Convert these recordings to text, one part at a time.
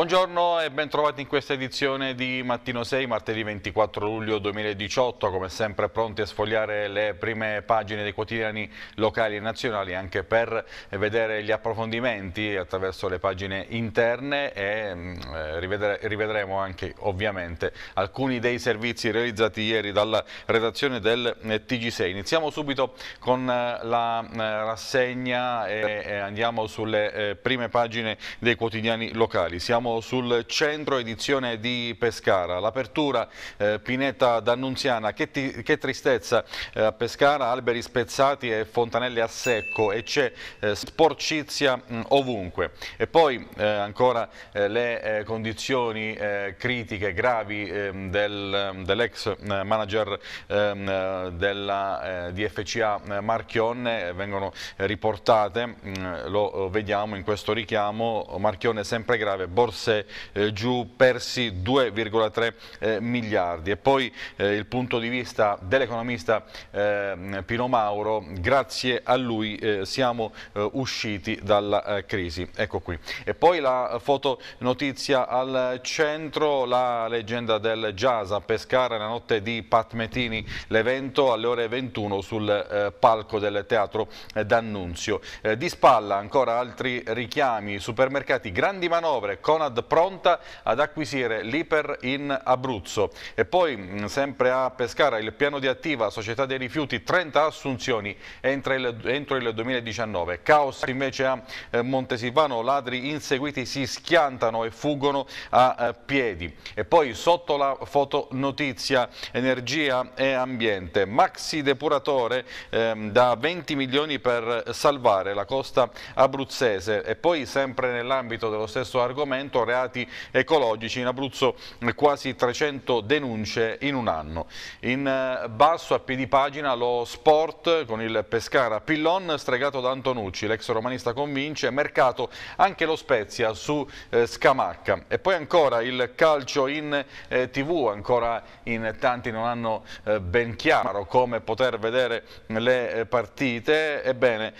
Buongiorno e ben trovati in questa edizione di Mattino 6, martedì 24 luglio 2018, come sempre pronti a sfogliare le prime pagine dei quotidiani locali e nazionali anche per vedere gli approfondimenti attraverso le pagine interne e mm, eh, rivedere, rivedremo anche ovviamente alcuni dei servizi realizzati ieri dalla redazione del eh, TG6. Iniziamo subito con eh, la rassegna e andiamo sulle prime pagine dei quotidiani locali. Siamo torniamo sul centro edizione di Pescara. L'apertura eh, Pineta d'Annunziana, che, che, tristezza eh, a eh, Pescara, alberi spezzati e fontanelle a secco e c'è eh, sporcizia mh, mm, ovunque. E poi eh, ancora eh, le condizioni critiche gravi ehm, del, mm, dell'ex manager ehm, della DFCA Marchionne vengono riportate, mh, mm, lo vediamo in questo richiamo, Marchionne sempre grave, Borsellino tasse eh, giù persi 2,3 eh, miliardi. E poi eh, il punto di vista dell'economista ehm, Pino Mauro, grazie a lui eh, siamo eh, usciti dalla crisi. Ecco qui. E poi la fotonotizia al centro, la leggenda del jazz a Pescara la notte di Pat Metini, l'evento alle ore 21 sul palco del teatro D'Annunzio. di spalla ancora altri richiami, supermercati, grandi manovre, Conad Conad pronta ad acquisire l'Iper in Abruzzo. E poi mm, sempre a Pescara il piano di attiva Società dei Rifiuti 30 assunzioni entro il, entro il 2019. Caos invece a eh, Montesilvano, ladri inseguiti si schiantano e fuggono a eh, piedi. E poi sotto la foto notizia energia e ambiente, maxi depuratore ehm, da 20 milioni per salvare la costa abruzzese e poi sempre nell'ambito dello stesso argomento soprattutto reati ecologici. In Abruzzo quasi 300 denunce in un anno. In eh, basso a piedi pagina lo sport con il Pescara Pillon stregato da Antonucci, l'ex romanista convince, mercato anche lo Spezia su eh, Scamacca. E poi ancora il calcio in eh, tv, ancora in tanti non hanno eh, ben chiaro come poter vedere le eh, partite, ebbene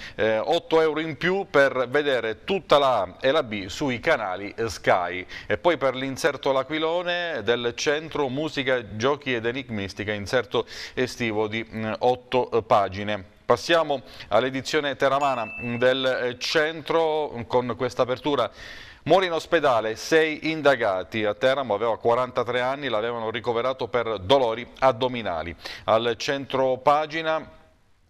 8 eh, euro in più per vedere tutta la A e la B sui canali Scamacca. Sky e poi per l'inserto L'Aquilone del centro musica, giochi ed enigmistica, inserto estivo di 8 eh, pagine. Passiamo all'edizione teramana del eh, centro con questa apertura. Muore in ospedale sei indagati. A Teramo aveva 43 anni, l'avevano ricoverato per dolori addominali. Al centro pagina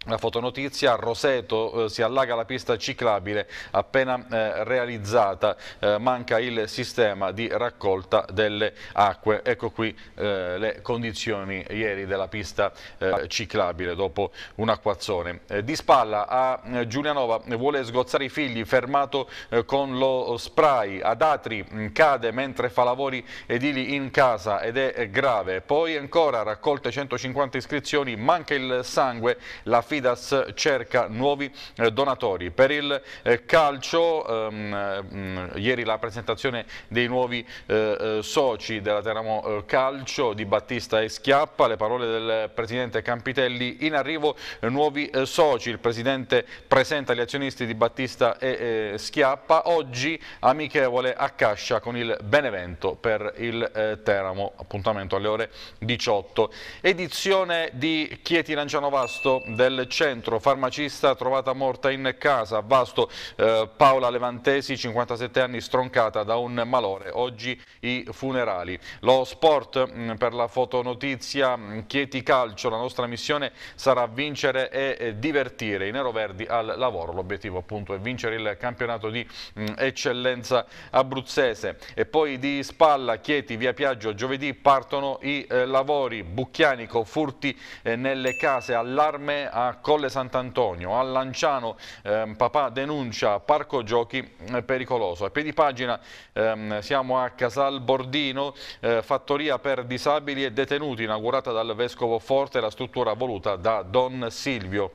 la fotonotizia, Roseto eh, si allaga la pista ciclabile appena eh, realizzata, eh, manca il sistema di raccolta delle acque. Ecco qui eh, le condizioni ieri della pista eh, ciclabile dopo un acquazzone. Eh, di spalla a Giulianova vuole sgozzare i figli, fermato con lo spray. Ad Atri mh, mm, cade mentre fa lavori edili in casa ed è grave. Poi ancora raccolte 150 iscrizioni, manca il sangue, la Fidas cerca nuovi eh, donatori. Per il eh, calcio, ehm, ehm, ieri la presentazione dei nuovi eh, eh soci della Teramo Calcio di Battista e Schiappa, le parole del presidente Campitelli, in arrivo nuovi eh, soci, il presidente presenta gli azionisti di Battista e eh, Schiappa, oggi amichevole a Cascia con il Benevento per il Teramo, appuntamento alle ore 18. Edizione di Chieti Lanciano Vasto del centro, farmacista trovata morta in casa, Vasto eh, Paola Levantesi, 57 anni, stroncata da un malore, oggi i funerali. Lo sport mh, mm, per la fotonotizia mm, Chieti Calcio, la nostra missione sarà vincere e eh, divertire i neroverdi al lavoro, l'obiettivo appunto è vincere il campionato di mh, mm, eccellenza abruzzese e poi di spalla Chieti via Piaggio giovedì partono i eh, lavori Bucchianico, furti eh, nelle case, allarme a Colle Sant'Antonio, a Lanciano ehm, papà denuncia parco giochi mm, pericoloso. A piedi pagina ehm, siamo a Casal Bordino, eh, fattoria per disabili e detenuti inaugurata dal Vescovo Forte, la struttura voluta da Don Silvio.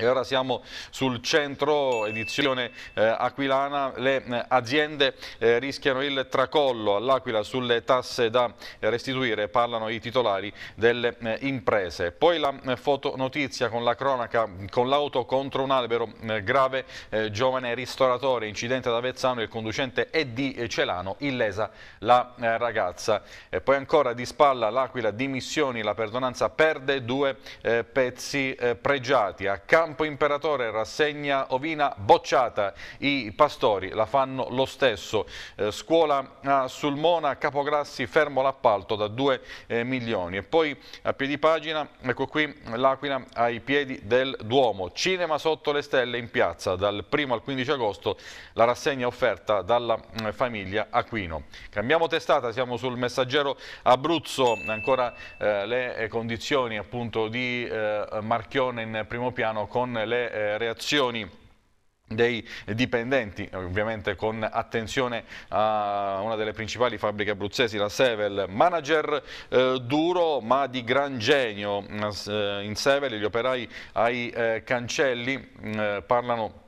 E ora siamo sul centro edizione eh, aquilana, le eh, aziende eh, rischiano il tracollo all'Aquila sulle tasse da restituire, parlano i titolari delle eh, imprese. Poi la eh, fotonotizia con la cronaca, con l'auto contro un albero, eh, grave giovane ristoratore, incidente ad Avezzano, il conducente è di Celano, illesa la ragazza. E poi ancora di spalla l'Aquila dimissioni, la perdonanza perde due pezzi pregiati. A Cam Campo Imperatore, rassegna ovina bocciata, i pastori la fanno lo stesso. Eh, scuola a ah, Sulmona, Capograssi, fermo l'appalto da 2 eh, milioni. E poi a piedi pagina, ecco qui l'Aquila ai piedi del Duomo. Cinema sotto le stelle in piazza, dal 1 al 15 agosto la rassegna offerta dalla eh, famiglia Aquino. Cambiamo testata, siamo sul messaggero Abruzzo, ancora eh, le eh, condizioni appunto di eh, Marchione in primo piano con con le eh, reazioni dei dipendenti, ovviamente con attenzione a una delle principali fabbriche abruzzesi, la Sevel, manager eh, duro ma di gran genio, mm, eh, in Sevel gli operai ai eh, cancelli mm, eh, parlano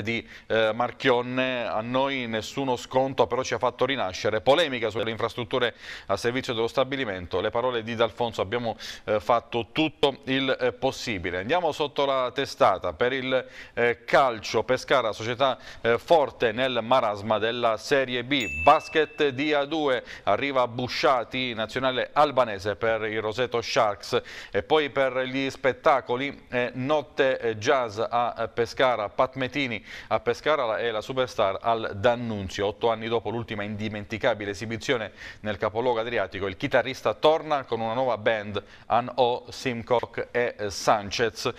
di eh, Marchionne, a noi nessuno sconto però ci ha fatto rinascere, polemica sulle infrastrutture a servizio dello stabilimento, le parole di D'Alfonso abbiamo eh, fatto tutto il eh, possibile. Andiamo sotto la testata per il eh, calcio, Pescara, società eh, forte nel marasma della Serie B, basket di A2, arriva Busciati, nazionale albanese per il Roseto Sharks e poi per gli spettacoli, eh, notte jazz a Pescara, Pat Metini Mancini a Pescara è la superstar al D'Annunzio. Otto anni dopo l'ultima indimenticabile esibizione nel capoluogo adriatico, il chitarrista torna con una nuova band, An Simcock e eh, Sanchez.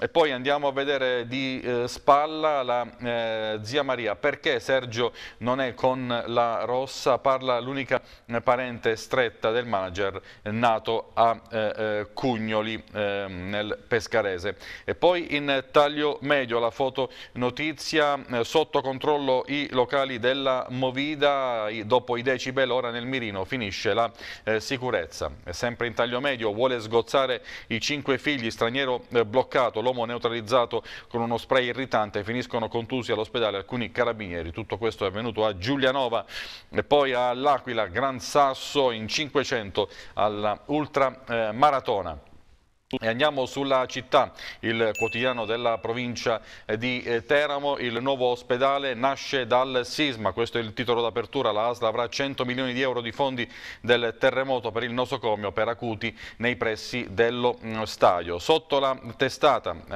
E poi andiamo a vedere di eh, spalla la eh, zia Maria. Perché Sergio non è con la rossa? Parla l'unica eh, parente stretta del manager nato a eh, eh Cugnoli ehm, nel Pescarese. E poi in taglio medio la foto notizia notizia, eh, sotto controllo i locali della Movida, dopo i decibel ora nel mirino finisce la eh, sicurezza. Sempre in taglio medio vuole sgozzare i cinque figli, straniero eh, bloccato, l'uomo neutralizzato con uno spray irritante, finiscono contusi all'ospedale alcuni carabinieri. Tutto questo è avvenuto a Giulianova e poi all'Aquila, Gran Sasso in 500 alla ultramaratona. Eh, e andiamo sulla città, il quotidiano della provincia eh, di eh, Teramo, il nuovo ospedale nasce dal sisma, questo è il titolo d'apertura, la ASL avrà 100 milioni di euro di fondi del terremoto per il nosocomio per acuti nei pressi dello mm, stadio. Sotto la testata eh,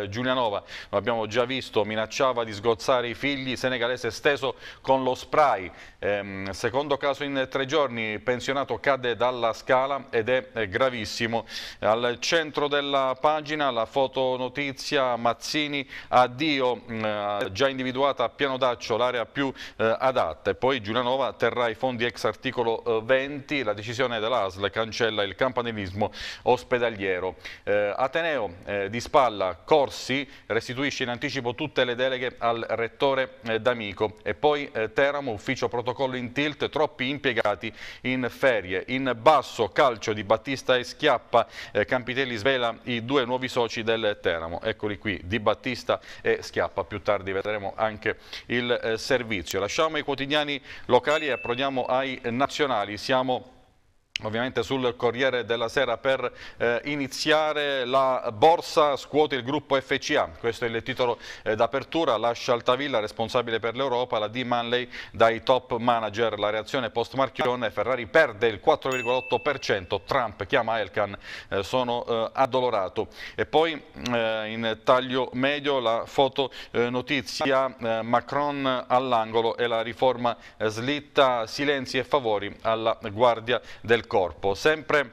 a Giulianova, lo abbiamo già visto, minacciava di sgozzare i figli, senegalese steso con lo spray, ehm, secondo caso in tre giorni, pensionato cade dalla scala ed è gravissimo al centro centro della pagina la fotonotizia Mazzini addio mm, eh, già individuata a Piano Daccio l'area più eh, adatta e poi Giulianova terrà i fondi ex articolo 20 eh, la decisione dell'ASL cancella il campanilismo ospedaliero eh, Ateneo eh, di Spalla Corsi restituisce in anticipo tutte le deleghe al rettore eh, D'Amico e poi Teramo ufficio protocollo in tilt troppi impiegati in ferie in basso calcio di Battista e Schiappa eh, Campitelli Morbidelli svela i due nuovi soci del Teramo. Eccoli qui, Di Battista e Schiappa. Più tardi vedremo anche il eh, servizio. Lasciamo i quotidiani locali e approdiamo ai nazionali. Siamo Ovviamente sul Corriere della Sera per eh, iniziare la borsa scuote il gruppo FCA, questo è il titolo eh, d'apertura, lascia Altavilla responsabile per l'Europa, la D Manley dai top manager, la reazione post Marchione, Ferrari perde il 4,8%, Trump chiama Elkan, eh, sono eh, addolorato. E poi eh, in taglio medio la foto fotonotizia eh, Macron all'angolo e la riforma slitta, silenzi e favori alla guardia del corpo, sempre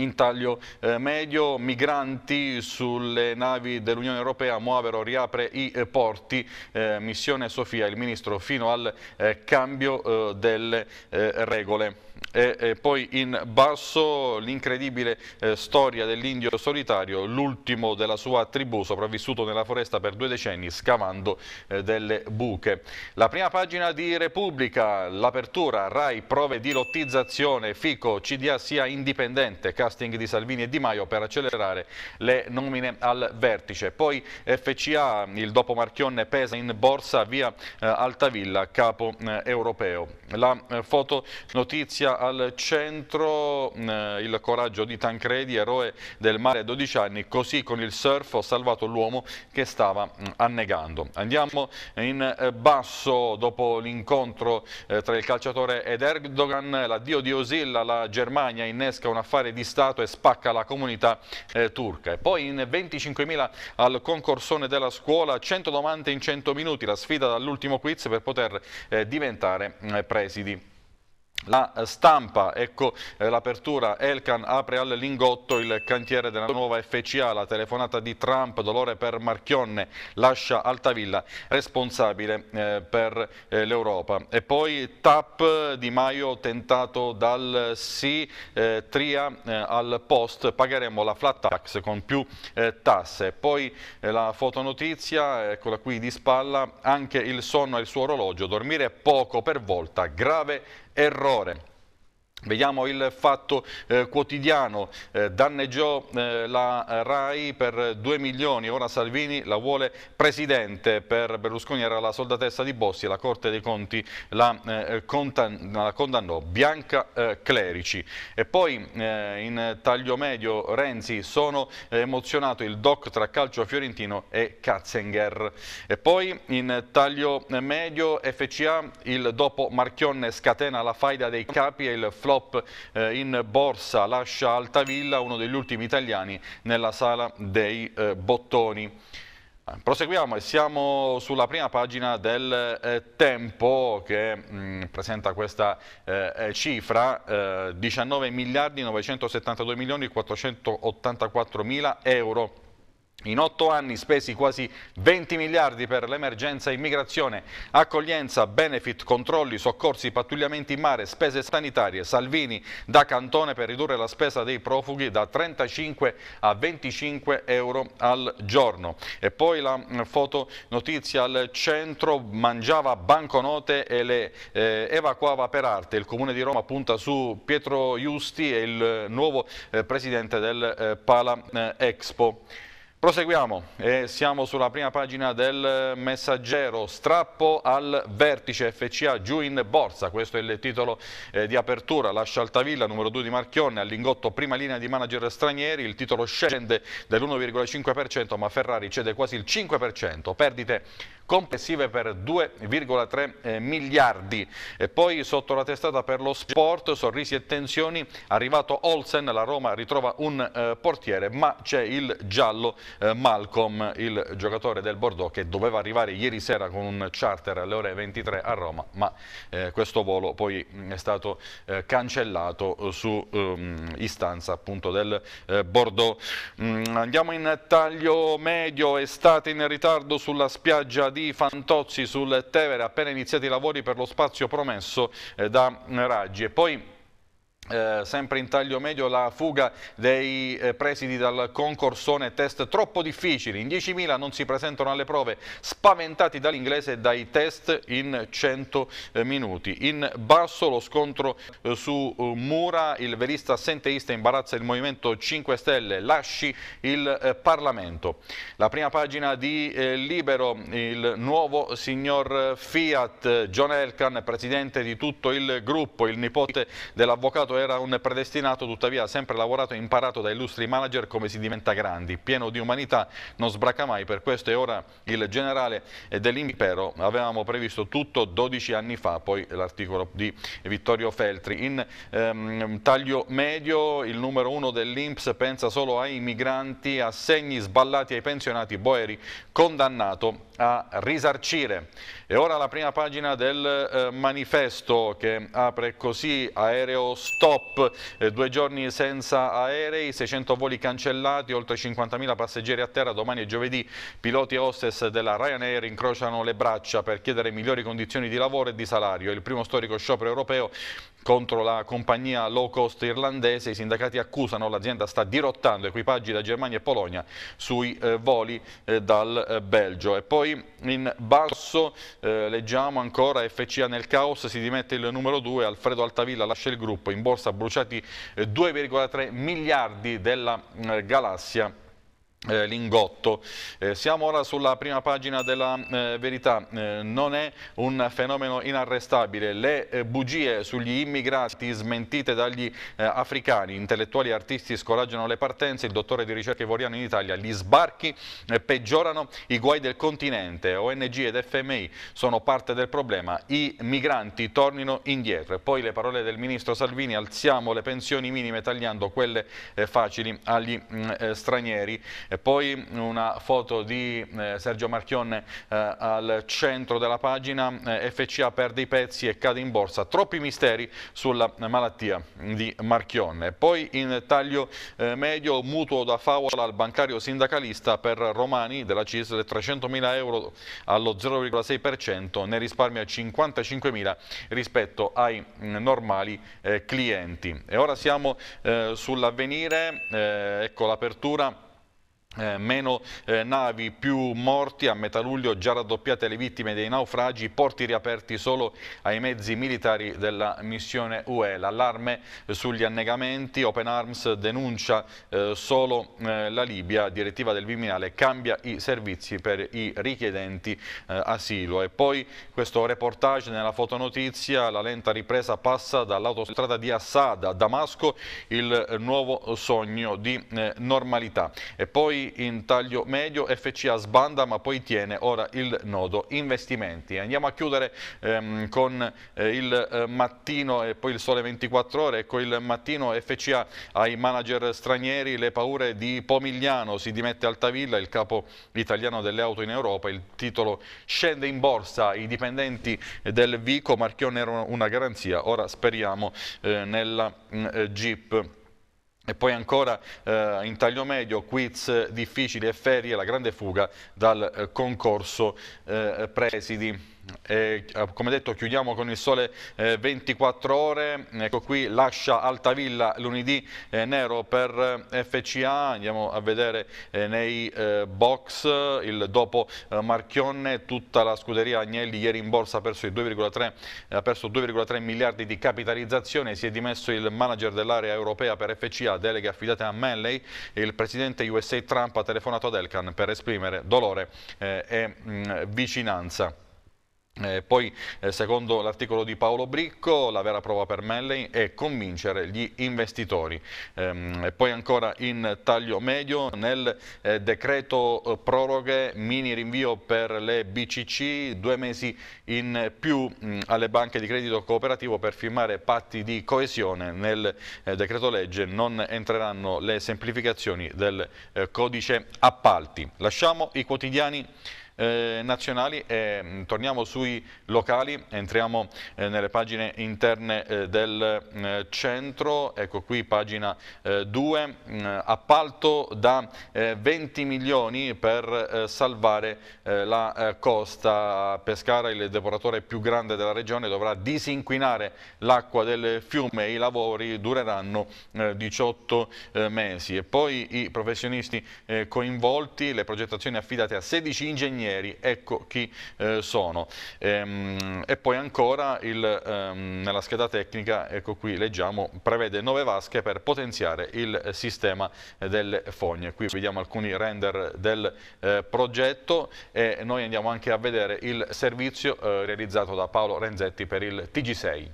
in taglio eh, medio, migranti sulle navi dell'Unione Europea, Muovero riapre i eh, porti, eh, missione Sofia, il ministro fino al eh, cambio eh, delle eh, regole. E, e poi in basso l'incredibile storia dell'indio solitario, l'ultimo della sua tribù sopravvissuto nella foresta per due decenni scavando delle buche. La prima pagina di Repubblica, l'apertura, RAI, prove di lottizzazione, FICO, CDA sia indipendente, casting di Salvini e Di Maio per accelerare le nomine al vertice. Poi FCA, il dopo Marchionne, pesa in borsa via eh, Altavilla, capo eh, europeo. La eh, foto notizia al centro, il coraggio di Tancredi, eroe del mare a 12 anni, così con il surf ho salvato l'uomo che stava mm, annegando. Andiamo in basso dopo l'incontro tra il calciatore ed Erdogan, l'addio di Osilla la Germania innesca un affare di Stato e spacca la comunità eh, turca. E poi in 25.000 al concorsone della scuola, 100 domande in 100 minuti, la sfida dall'ultimo quiz per poter eh, diventare eh, presidi. La stampa, ecco eh, l'apertura, Elkan apre al Lingotto il cantiere della nuova FCA, la telefonata di Trump, dolore per Marchionne, lascia Altavilla responsabile eh, per eh, l'Europa. E poi TAP Di Maio tentato dal sì, Tria al post, pagheremo la flat tax con più tasse. Poi la fotonotizia, eccola qui di spalla, anche il sonno e il suo orologio, dormire poco per volta, grave errore Vediamo il fatto eh, quotidiano, eh, danneggiò eh, la RAI per 2 milioni, ora Salvini la vuole presidente, per Berlusconi era la soldatessa di Bossi, la Corte dei Conti la, eh, la condannò, Bianca eh, Clerici. E poi eh, in taglio medio Renzi, sono emozionato il doc tra calcio fiorentino e Katzenger. E poi in taglio medio FCA, il dopo Marchionne scatena la faida dei capi e il flop flop eh, in borsa lascia Altavilla, uno degli ultimi italiani, nella sala dei eh, bottoni. Eh, proseguiamo e siamo sulla prima pagina del eh, Tempo che mh, mm, presenta questa eh, cifra, eh, 19 miliardi 972 milioni 484 mila euro in otto anni spesi quasi 20 miliardi per l'emergenza immigrazione, accoglienza, benefit, controlli, soccorsi, pattugliamenti in mare, spese sanitarie, Salvini da cantone per ridurre la spesa dei profughi da 35 a 25 euro al giorno. E poi la mm, foto notizia al centro mangiava banconote e le eh, evacuava per arte. Il Comune di Roma punta su Pietro Giusti e il eh, nuovo eh, presidente del eh, Pala eh, Expo. Proseguiamo e siamo sulla prima pagina del messaggero, strappo al vertice FCA giù in borsa, questo è il titolo eh, di apertura, lascia Altavilla, numero 2 di Marchionne, all'ingotto prima linea di manager stranieri, il titolo scende dell'1,5% ma Ferrari cede quasi il 5%, perdite complessive per 2,3 eh, miliardi. E poi sotto la testata per lo sport, sorrisi e tensioni, arrivato Olsen, la Roma ritrova un eh, portiere, ma c'è il giallo eh, Malcolm, il giocatore del Bordeaux che doveva arrivare ieri sera con un charter alle ore 23 a Roma, ma eh, questo volo poi mm, è stato eh, cancellato eh, su um, istanza appunto del Bordeaux. Mm, andiamo in taglio medio, estate in ritardo sulla spiaggia di Fantozzi sul Tevere, appena iniziati i lavori per lo spazio promesso eh, da Raggi. E poi eh, sempre in taglio medio la fuga dei eh, presidi dal concorsone test troppo difficili in 10.000 non si presentano alle prove spaventati dall'inglese dai test in 100 eh, minuti in basso lo scontro eh, su eh, Mura il verista assenteista imbarazza il Movimento 5 Stelle lasci il eh, Parlamento la prima pagina di Libero il nuovo signor Fiat John Elkan presidente di tutto il gruppo il nipote dell'avvocato era un predestinato, tuttavia ha sempre lavorato e imparato da illustri manager come si diventa grandi. Pieno di umanità, non sbracca mai, per questo è ora il generale dell'impero. Avevamo previsto tutto 12 anni fa, poi l'articolo di Vittorio Feltri. In ehm, taglio medio, il numero uno dell'Inps pensa solo ai migranti, assegni sballati ai pensionati, Boeri condannato a risarcire. E ora la prima pagina del eh, manifesto che apre così aereo storico stop, eh, due giorni senza aerei, 600 voli cancellati, oltre 50.000 passeggeri a terra. Domani e giovedì piloti e hostess della Ryanair incrociano le braccia per chiedere migliori condizioni di lavoro e di salario. Il primo storico sciopero europeo contro la compagnia low cost irlandese. I sindacati accusano l'azienda sta dirottando equipaggi da Germania e Polonia sui eh, voli eh, dal eh, Belgio. E poi in basso eh, leggiamo ancora FCA nel caos, si dimette il numero 2, Alfredo Altavilla lascia il gruppo in borsa costa bruciati 2,3 eh, miliardi della eh, galassia eh, Lingotto. Eh, siamo ora sulla prima pagina della eh, verità, eh, non è un fenomeno inarrestabile, le eh, bugie sugli immigrati smentite dagli eh, africani, intellettuali e artisti scoraggiano le partenze, il dottore di ricerca ivoriano in Italia, gli sbarchi peggiorano i guai del continente, ONG ed FMI sono parte del problema, i migranti tornino indietro e poi le parole del ministro Salvini, alziamo le pensioni minime tagliando quelle facili agli mm, stranieri. E poi una foto di eh, Sergio Marchionne eh, al centro della pagina, eh, FCA perde i pezzi e cade in borsa, troppi misteri sulla malattia di Marchionne. Poi in taglio medio mutuo da favola al bancario sindacalista per Romani della CISL 300.000 euro allo 0,6%, ne risparmia 55.000 rispetto ai mm, normali clienti. E ora siamo sull'avvenire, ecco l'apertura eh, meno eh, navi, più morti, a metà luglio già raddoppiate le vittime dei naufragi, porti riaperti solo ai mezzi militari della missione UE, l'allarme eh, sugli annegamenti, Open Arms denuncia eh, solo eh, la Libia, direttiva del Viminale cambia i servizi per i richiedenti asilo e poi questo reportage nella fotonotizia, la lenta ripresa passa dall'autostrada di Assad a Damasco, il nuovo sogno di normalità e poi P in taglio medio, FCA sbanda ma poi tiene ora il nodo investimenti. Andiamo a chiudere ehm, con eh, il eh, mattino e poi il sole 24 ore, ecco il mattino FCA ai manager stranieri, le paure di Pomigliano, si dimette Altavilla, il capo italiano delle auto in Europa, il titolo scende in borsa, i dipendenti del Vico, Marchione era una garanzia, ora speriamo eh, nella mh, mm, eh, Jeep. E poi ancora eh, in taglio medio, quiz difficili e ferie, la grande fuga dal eh, concorso eh, presidi. E, eh, eh, come detto chiudiamo con il sole eh, 24 ore, ecco qui lascia Altavilla lunedì eh, nero per eh, FCA, andiamo a vedere eh, nei box il dopo Marchionne, tutta la scuderia Agnelli ieri in borsa ha perso 2,3 miliardi di capitalizzazione, si è dimesso il manager dell'area europea per FCA, deleghe affidate a Manley, il presidente USA Trump ha telefonato ad Elkan per esprimere dolore e mh, mm, vicinanza. Eh, poi, eh, secondo l'articolo di Paolo Bricco, la vera prova per Melley è convincere gli investitori. Ehm, poi ancora in taglio medio, nel eh, decreto eh, proroghe, mini rinvio per le BCC, due mesi in più mh, mm, alle banche di credito cooperativo per firmare patti di coesione. Nel eh, decreto legge non entreranno le semplificazioni del eh, codice appalti. Lasciamo i quotidiani eh, nazionali e mm, torniamo sui locali, entriamo eh, nelle pagine interne eh, del mm, centro, ecco qui pagina 2, eh, mm, appalto da 20 eh, milioni per eh, salvare la costa Pescara, il depuratore più grande della regione dovrà disinquinare l'acqua del fiume, i lavori dureranno 18 mesi e poi i professionisti coinvolti, le progettazioni affidate a 16 ingegneri stranieri, ecco chi eh, sono. Ehm, e poi ancora il, ehm, nella scheda tecnica, ecco qui leggiamo, prevede 9 vasche per potenziare il sistema delle fogne. Qui vediamo alcuni render del eh, progetto e noi andiamo anche a vedere il servizio eh, realizzato da Paolo Renzetti per il TG6.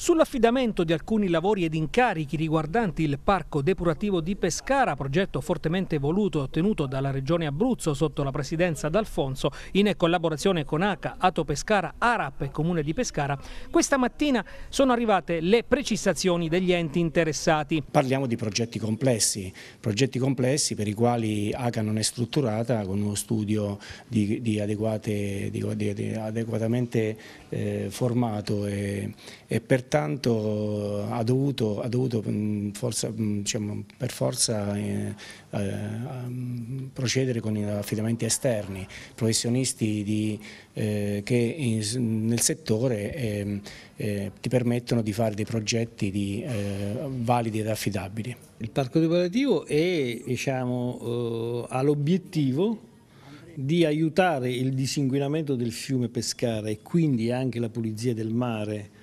Sull'affidamento di alcuni lavori ed incarichi riguardanti il parco depurativo di Pescara, progetto fortemente voluto e ottenuto dalla Regione Abruzzo sotto la presidenza d'Alfonso, in collaborazione con ACA, Ato Pescara, ARAP e Comune di Pescara, questa mattina sono arrivate le precisazioni degli enti interessati. Parliamo di progetti complessi, progetti complessi per i quali ACA non è strutturata con uno studio di, di, adeguate, di, di adeguatamente eh, formato e, e per pertanto eh, ha dovuto, ha dovuto mm, forza, mm, diciamo, per forza eh, eh, procedere con affidamenti esterni, professionisti di, eh, che in, nel settore ehm, eh, ti permettono di fare dei progetti di, eh, validi ed affidabili. Il parco decorativo è, diciamo, ha l'obiettivo di aiutare il disinquinamento del fiume Pescara e quindi anche la pulizia del mare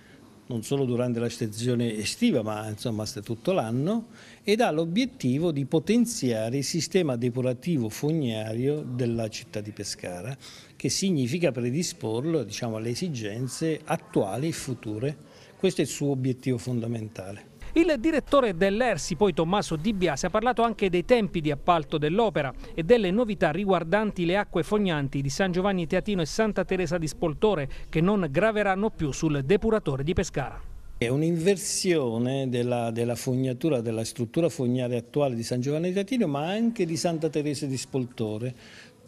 non solo durante la stagione estiva ma insomma tutto l'anno ed ha l'obiettivo di potenziare il sistema depurativo fognario della città di Pescara che significa predisporlo diciamo, alle esigenze attuali e future. Questo è il suo obiettivo fondamentale. Il direttore dell'ERSI, poi Tommaso Di Biase, ha parlato anche dei tempi di appalto dell'opera e delle novità riguardanti le acque fognanti di San Giovanni Teatino e Santa Teresa di Spoltore che non graveranno più sul depuratore di Pescara. È un'inversione della, della, fognatura, della struttura fognaria attuale di San Giovanni Teatino ma anche di Santa Teresa di Spoltore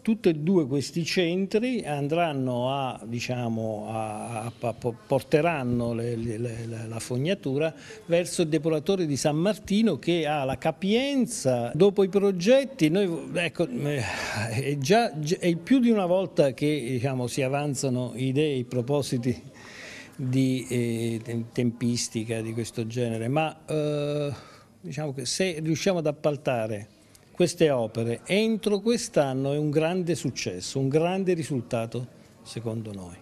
tutti e due questi centri andranno a, diciamo, a, a, porteranno le, le, la fognatura verso il depuratore di San Martino che ha la capienza. Dopo i progetti, noi, ecco, eh, è, già, è più di una volta che diciamo, si avanzano idee, propositi di eh, tempistica di questo genere, ma eh, diciamo se riusciamo ad appaltare queste opere entro quest'anno è un grande successo, un grande risultato secondo noi.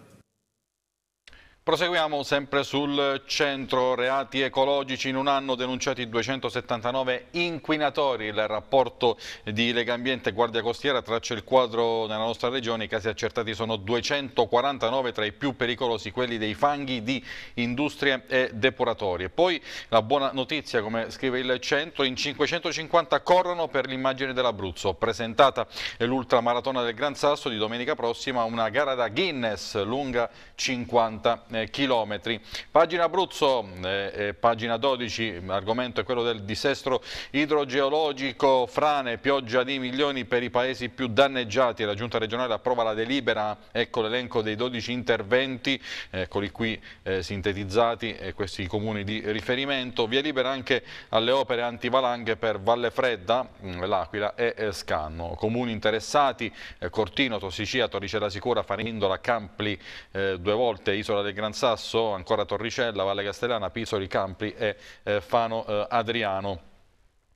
Proseguiamo sempre sul centro, reati ecologici in un anno denunciati 279 inquinatori, il rapporto di Lega Ambiente e Guardia Costiera traccia il quadro nella nostra regione, i casi accertati sono 249 tra i più pericolosi quelli dei fanghi di industrie e depuratori. E poi la buona notizia come scrive il centro, in 550 corrono per l'immagine dell'Abruzzo, presentata l'ultramaratona del Gran Sasso di domenica prossima una gara da Guinness lunga 50 metri. Eh, chilometri. Pagina Abruzzo, eh, eh pagina 12, argomento è quello del dissestro idrogeologico, frane, pioggia di milioni per i paesi più danneggiati. La Giunta regionale approva la delibera, ecco l'elenco dei 12 interventi, eccoli qui eh, sintetizzati, eh, questi comuni di riferimento. Via libera anche alle opere antivalanghe per Valle Fredda, mm, L'Aquila e eh, Scanno. Comuni interessati, eh, Cortino, Tossicia, Torricella Sicura, Farindola, Campli due volte, Isola del Gran Sasso, ancora Torricella, Valle Castellana, Pisoli, Campri e eh, Fano eh, Adriano.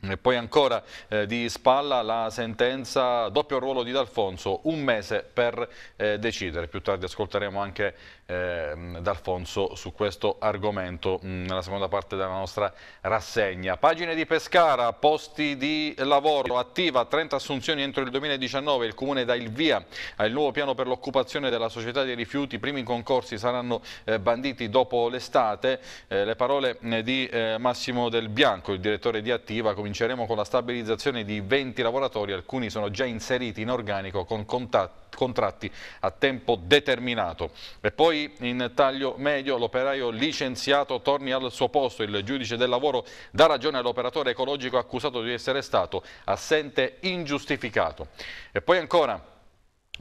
E poi ancora eh, di spalla la sentenza doppio ruolo di D'Alfonso, un mese per eh, decidere. Più tardi ascolteremo anche eh, D'Alfonso su questo argomento mh, mm, nella seconda parte della nostra rassegna. Pagine di Pescara, posti di lavoro, attiva 30 assunzioni entro il 2019, il Comune dà il via al nuovo piano per l'occupazione della società dei rifiuti, i primi concorsi saranno eh, banditi dopo l'estate, eh, le parole eh, di eh, Massimo Del Bianco, il direttore di Attiva, cominceremo con la stabilizzazione di 20 lavoratori, alcuni sono già inseriti in organico con contatti, contratti a tempo determinato. E poi poi in taglio medio l'operaio licenziato torni al suo posto, il giudice del lavoro dà ragione all'operatore ecologico accusato di essere stato assente ingiustificato. E poi ancora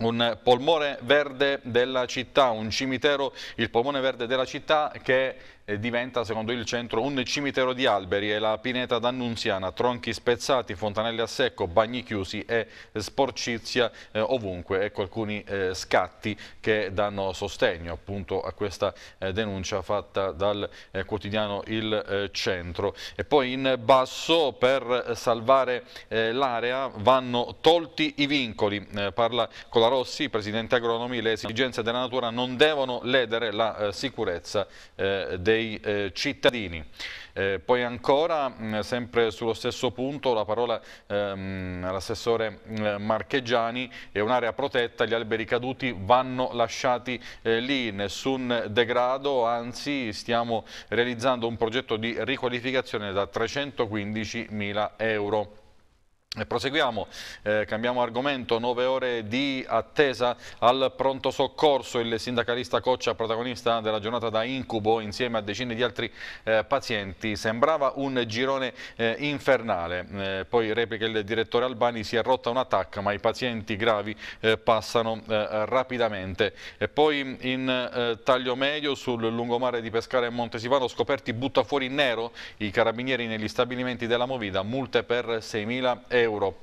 un polmone verde della città, un cimitero, il polmone verde della città che diventa secondo il centro un cimitero di alberi e la pineta d'Annunziana, tronchi spezzati, fontanelle a secco, bagni chiusi e sporcizia eh, ovunque. Ecco alcuni eh, scatti che danno sostegno appunto a questa eh, denuncia fatta dal eh, quotidiano Il eh, Centro. E poi in basso per salvare eh, l'area vanno tolti i vincoli, parla Colarossi, presidente agronomi, le esigenze della natura non devono ledere la sicurezza eh, dei dei eh, cittadini. Eh, poi ancora, mh, mm, sempre sullo stesso punto, la parola ehm, all'assessore mm, Marcheggiani è un'area protetta, gli alberi caduti vanno lasciati eh, lì, nessun degrado, anzi stiamo realizzando un progetto di riqualificazione da 315 mila euro. Proseguiamo, eh, cambiamo argomento, nove ore di attesa al pronto soccorso, il sindacalista Coccia protagonista della giornata da incubo insieme a decine di altri eh, pazienti, sembrava un girone eh, infernale, eh, poi replica il direttore Albani si è rotta un attacco ma i pazienti gravi eh, passano eh, rapidamente e poi in taglio medio sul lungomare di Pescara e Montesivano scoperti butta fuori in nero i carabinieri negli stabilimenti della Movida, multe per 6.000 euro euro.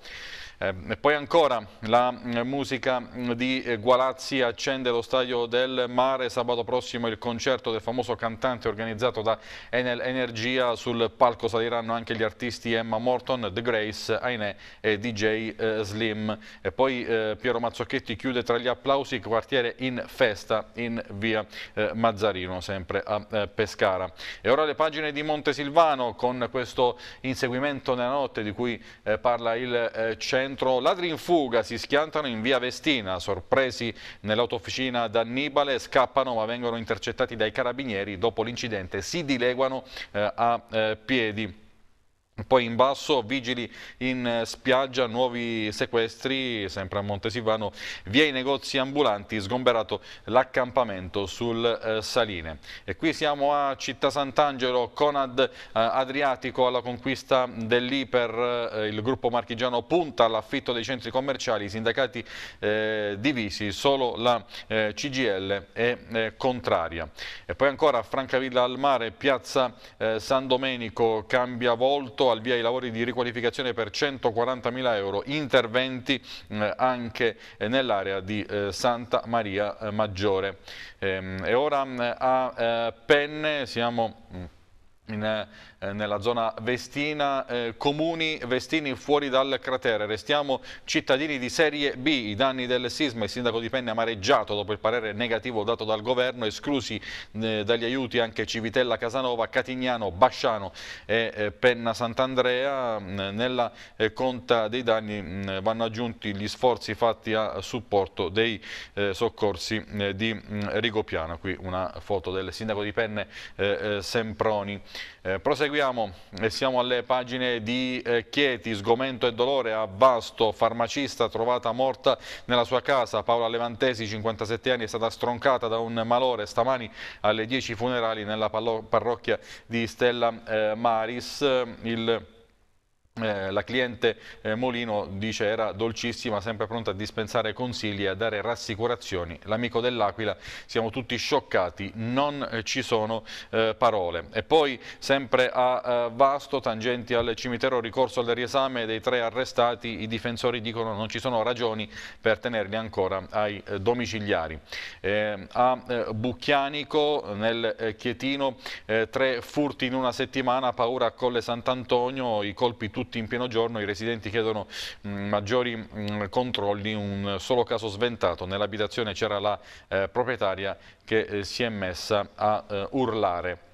Eh, poi ancora la eh, musica mm, di eh, Gualazzi accende lo stadio del mare, sabato prossimo il concerto del famoso cantante organizzato da Enel Energia, sul palco saliranno anche gli artisti Emma Morton, The Grace, Aine e DJ eh, Slim. E poi eh, Piero Mazzocchetti chiude tra gli applausi il quartiere in festa in via eh, Mazzarino, sempre a Pescara. E ora le pagine di Montesilvano con questo inseguimento nella notte di cui parla il centro centro, ladri in fuga si schiantano in via Vestina, sorpresi nell'autofficina d'Annibale, scappano ma vengono intercettati dai carabinieri, dopo l'incidente si dileguano eh, a eh, piedi. Poi in basso vigili in eh, spiaggia, nuovi sequestri, sempre a Montesivano, via i negozi ambulanti, sgomberato l'accampamento sul eh, Saline. E qui siamo a Città Sant'Angelo, Conad eh, Adriatico alla conquista dell'Iper, eh, il gruppo marchigiano punta all'affitto dei centri commerciali, i sindacati eh, divisi, solo la eh, CGL è contraria. E poi ancora a Francavilla al mare, piazza San Domenico cambia volto Taranto al via i lavori di riqualificazione per 140.000 euro, interventi mm, anche nell'area di eh, Santa Maria eh, Maggiore. Ehm, e ora mm, a eh, penne siamo mm, in eh, nella zona Vestina, eh, comuni vestini fuori dal cratere. Restiamo cittadini di serie B, i danni del sisma, il sindaco di Penne amareggiato dopo il parere negativo dato dal governo, esclusi eh, dagli aiuti anche Civitella Casanova, Catignano, Basciano e eh, Penna Sant'Andrea. Mm, nella eh, conta dei danni mh, mm, vanno aggiunti gli sforzi fatti a supporto dei soccorsi di mh, mm, Rigopiano. Qui una foto del sindaco di Penne Semproni. Eh, proseguiamo e siamo alle pagine di eh, Chieti, sgomento e dolore a Vasto, farmacista trovata morta nella sua casa, Paola Levantesi, 57 anni, è stata stroncata da un malore stamani alle 10 funerali nella parrocchia di Stella eh, Maris. Il eh, la cliente eh, Molino dice era dolcissima, sempre pronta a dispensare consigli e a dare rassicurazioni. L'amico dell'Aquila, siamo tutti scioccati, non eh, ci sono eh, parole. E poi sempre a eh, Vasto, tangenti al cimitero, ricorso al riesame dei tre arrestati, i difensori dicono non ci sono ragioni per tenerli ancora ai eh, domiciliari. a Bucchianico, nel Chietino, tre furti in una settimana, paura a Colle Sant'Antonio, i colpi tutti tutti in pieno giorno, i residenti chiedono mh, mm, maggiori mh, mm, controlli, un solo caso sventato, nell'abitazione c'era la eh, proprietaria che eh, si è messa a eh, urlare.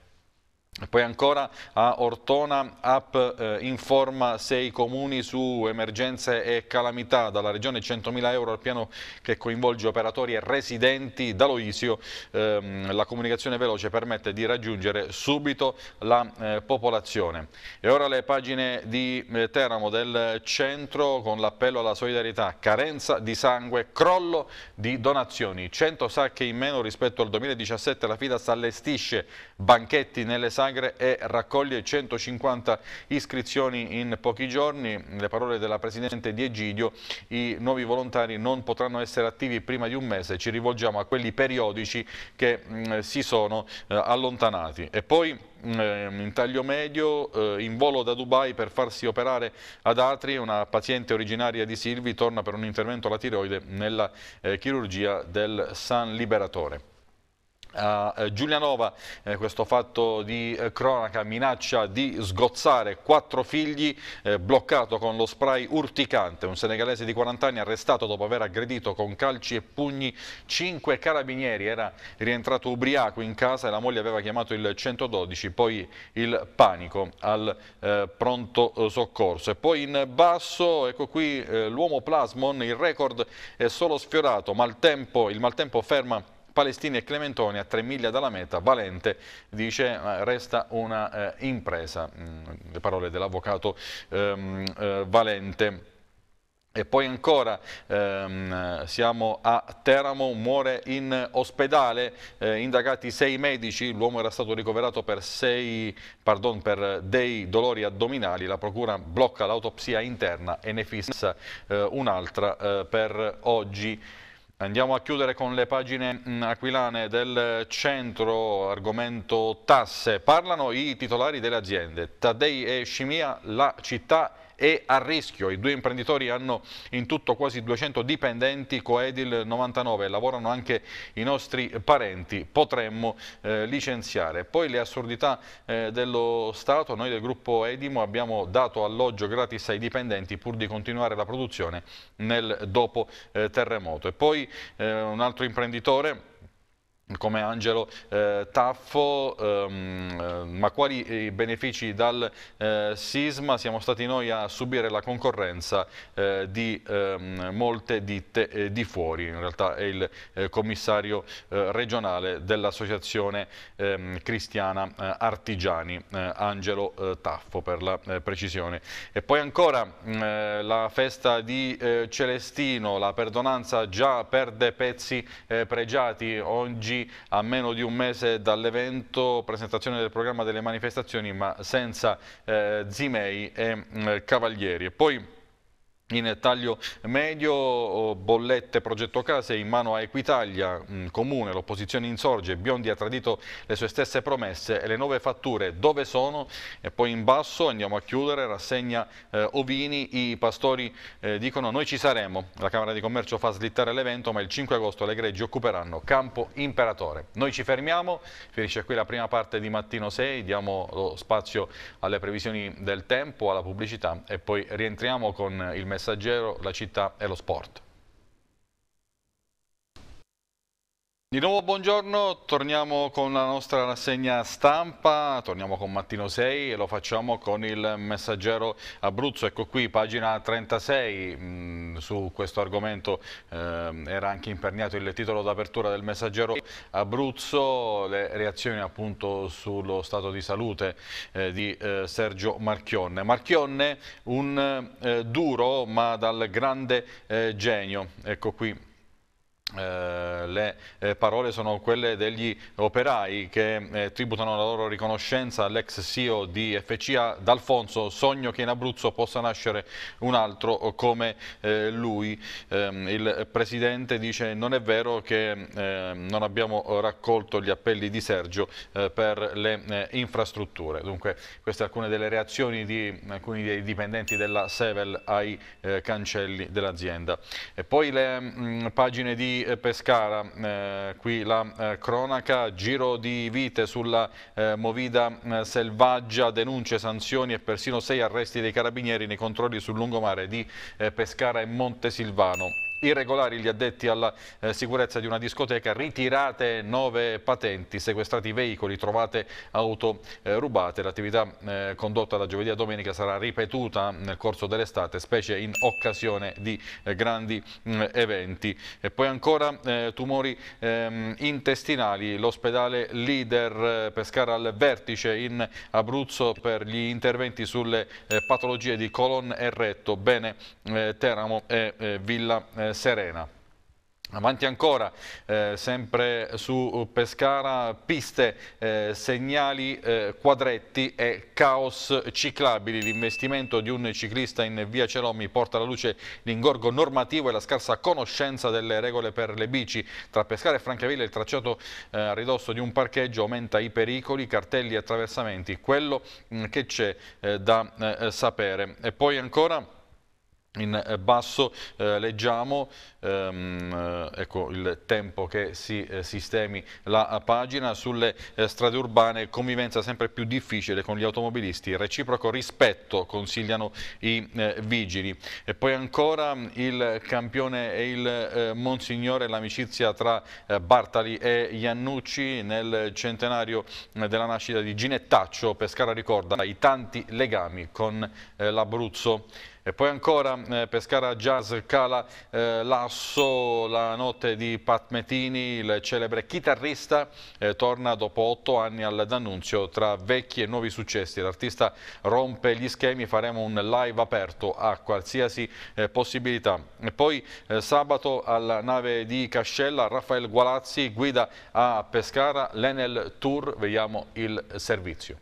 Poi ancora a Ortona, app eh, informa sei comuni su emergenze e calamità, dalla regione 100.000 euro al piano che coinvolge operatori e residenti. Da Loisio ehm, la comunicazione veloce permette di raggiungere subito la eh, popolazione. E ora le pagine di eh, Teramo del centro con l'appello alla solidarietà, carenza di sangue, crollo di donazioni. 100 sacche in meno rispetto al 2017, la FIDA allestisce banchetti nelle sale Sagre e raccoglie 150 iscrizioni in pochi giorni. Le parole della Presidente di Egidio, i nuovi volontari non potranno essere attivi prima di un mese, ci rivolgiamo a quelli periodici che mh, mm, si sono eh, allontanati. E poi mm, ehm, in taglio medio, eh, in volo da Dubai per farsi operare ad Atri, una paziente originaria di Silvi torna per un intervento alla tiroide nella eh, chirurgia del San Liberatore a Giulianova eh, questo fatto di eh, cronaca minaccia di sgozzare quattro figli eh, bloccato con lo spray urticante un senegalese di 40 anni arrestato dopo aver aggredito con calci e pugni cinque carabinieri era rientrato ubriaco in casa e la moglie aveva chiamato il 112 poi il panico al eh, pronto eh, soccorso e poi in basso ecco qui eh, l'uomo plasmon il record è solo sfiorato maltempo, il maltempo ferma Palestini e Clementoni a 3 miglia dalla meta, Valente dice resta una eh, impresa, mm, le parole dell'avvocato ehm, eh, Valente. E poi ancora ehm, siamo a Teramo, muore in ospedale, eh, indagati sei medici, l'uomo era stato ricoverato per, sei, pardon, per, dei dolori addominali, la procura blocca l'autopsia interna e ne fissa eh, un'altra eh, per oggi. Andiamo a chiudere con le pagine mm, aquilane del centro, argomento tasse. Parlano i titolari delle aziende. Taddei e Scimia, la città è a rischio. I due imprenditori hanno in tutto quasi 200 dipendenti, Coedil 99, lavorano anche i nostri parenti, potremmo eh, licenziare. Poi le assurdità eh, dello Stato, noi del gruppo Edimo abbiamo dato alloggio gratis ai dipendenti pur di continuare la produzione nel dopo eh, terremoto. E poi eh, un altro imprenditore come Angelo eh, Taffo, ehm, eh, ma quali benefici dal eh, sisma siamo stati noi a subire la concorrenza eh, di ehm, molte ditte eh, di fuori, in realtà è il commissario regionale dell'associazione ehm, cristiana artigiani, Angelo Taffo per la precisione. E poi ancora mm, la festa di Celestino, la perdonanza già perde pezzi pregiati, oggi oggi, a meno di un mese dall'evento, presentazione del programma delle manifestazioni, ma senza eh, Zimei e mh, mm, Cavalieri. E poi in taglio medio, oh, bollette progetto case in mano a Equitalia, mm, comune, l'opposizione insorge, Biondi ha tradito le sue stesse promesse e le nuove fatture dove sono? E poi in basso, andiamo a chiudere, rassegna eh, Ovini, i pastori eh, dicono noi ci saremo, la Camera di Commercio fa slittare l'evento ma il 5 agosto le greggi occuperanno Campo Imperatore. Noi ci fermiamo, finisce qui la prima parte di Mattino 6, diamo spazio alle previsioni del tempo, alla pubblicità e poi rientriamo con il messaggio Messaggero, la città e lo sport. Di nuovo buongiorno, torniamo con la nostra rassegna stampa, torniamo con Mattino 6 e lo facciamo con il messaggero Abruzzo, ecco qui pagina 36, mm, su questo argomento eh, era anche imperniato il titolo d'apertura del messaggero Abruzzo, le reazioni appunto sullo stato di salute eh, di eh, Sergio Marchionne. Marchionne un eh, duro ma dal grande eh, genio, ecco qui eh, le eh, parole sono quelle degli operai che eh, tributano la loro riconoscenza all'ex CEO di FCA D'Alfonso, sogno che in Abruzzo possa nascere un altro come eh, lui. Ehm, il Presidente dice non è vero che ehm, non abbiamo raccolto gli appelli di Sergio eh, per le infrastrutture. Dunque queste alcune delle reazioni di alcuni dei dipendenti della Sevel ai cancelli dell'azienda. Poi le mh, mm, pagine di eh, Pescara, eh, qui la eh, cronaca, giro di vite sulla eh, movida eh, selvaggia, denunce, sanzioni e persino sei arresti dei carabinieri nei controlli sul lungomare di eh, Pescara e Montesilvano. Irregolari gli addetti alla eh, sicurezza di una discoteca, ritirate nove patenti, sequestrati veicoli, trovate auto eh, rubate. L'attività eh, condotta da giovedì a domenica sarà ripetuta nel corso dell'estate, specie in occasione di eh, grandi mh, mm, eventi. E poi ancora eh, tumori ehm, intestinali, l'ospedale leader eh, Pescara al vertice in Abruzzo per gli interventi sulle patologie di colon e retto, bene Teramo e Villa eh, eh, Serena. Avanti ancora, eh, sempre su Pescara, piste, eh, segnali, eh, quadretti e caos ciclabili. L'investimento di un ciclista in via Celomi porta alla luce l'ingorgo normativo e la scarsa conoscenza delle regole per le bici. Tra Pescara e Francavilla il tracciato eh, a ridosso di un parcheggio aumenta i pericoli, cartelli e attraversamenti. Quello mh, mm, che c'è eh, da eh, sapere. E poi ancora... In eh, basso eh, leggiamo ehm, eh, ecco, il tempo che si eh, sistemi la eh, pagina sulle eh, strade urbane, convivenza sempre più difficile con gli automobilisti, reciproco rispetto consigliano i vigili. E poi ancora mm, il campione e il monsignore, l'amicizia tra Bartali e Iannucci nel centenario della nascita di Ginettaccio, Pescara ricorda i tanti legami con l'Abruzzo. E poi ancora eh, Pescara Jazz cala eh, l'asso la notte di Pat Metini, il celebre chitarrista, eh, torna dopo otto anni al D'Annunzio tra vecchi e nuovi successi. L'artista rompe gli schemi, faremo un live aperto a qualsiasi eh, possibilità. E poi eh, sabato alla nave di Cascella Raffaele Gualazzi guida a Pescara l'Enel Tour, vediamo il servizio.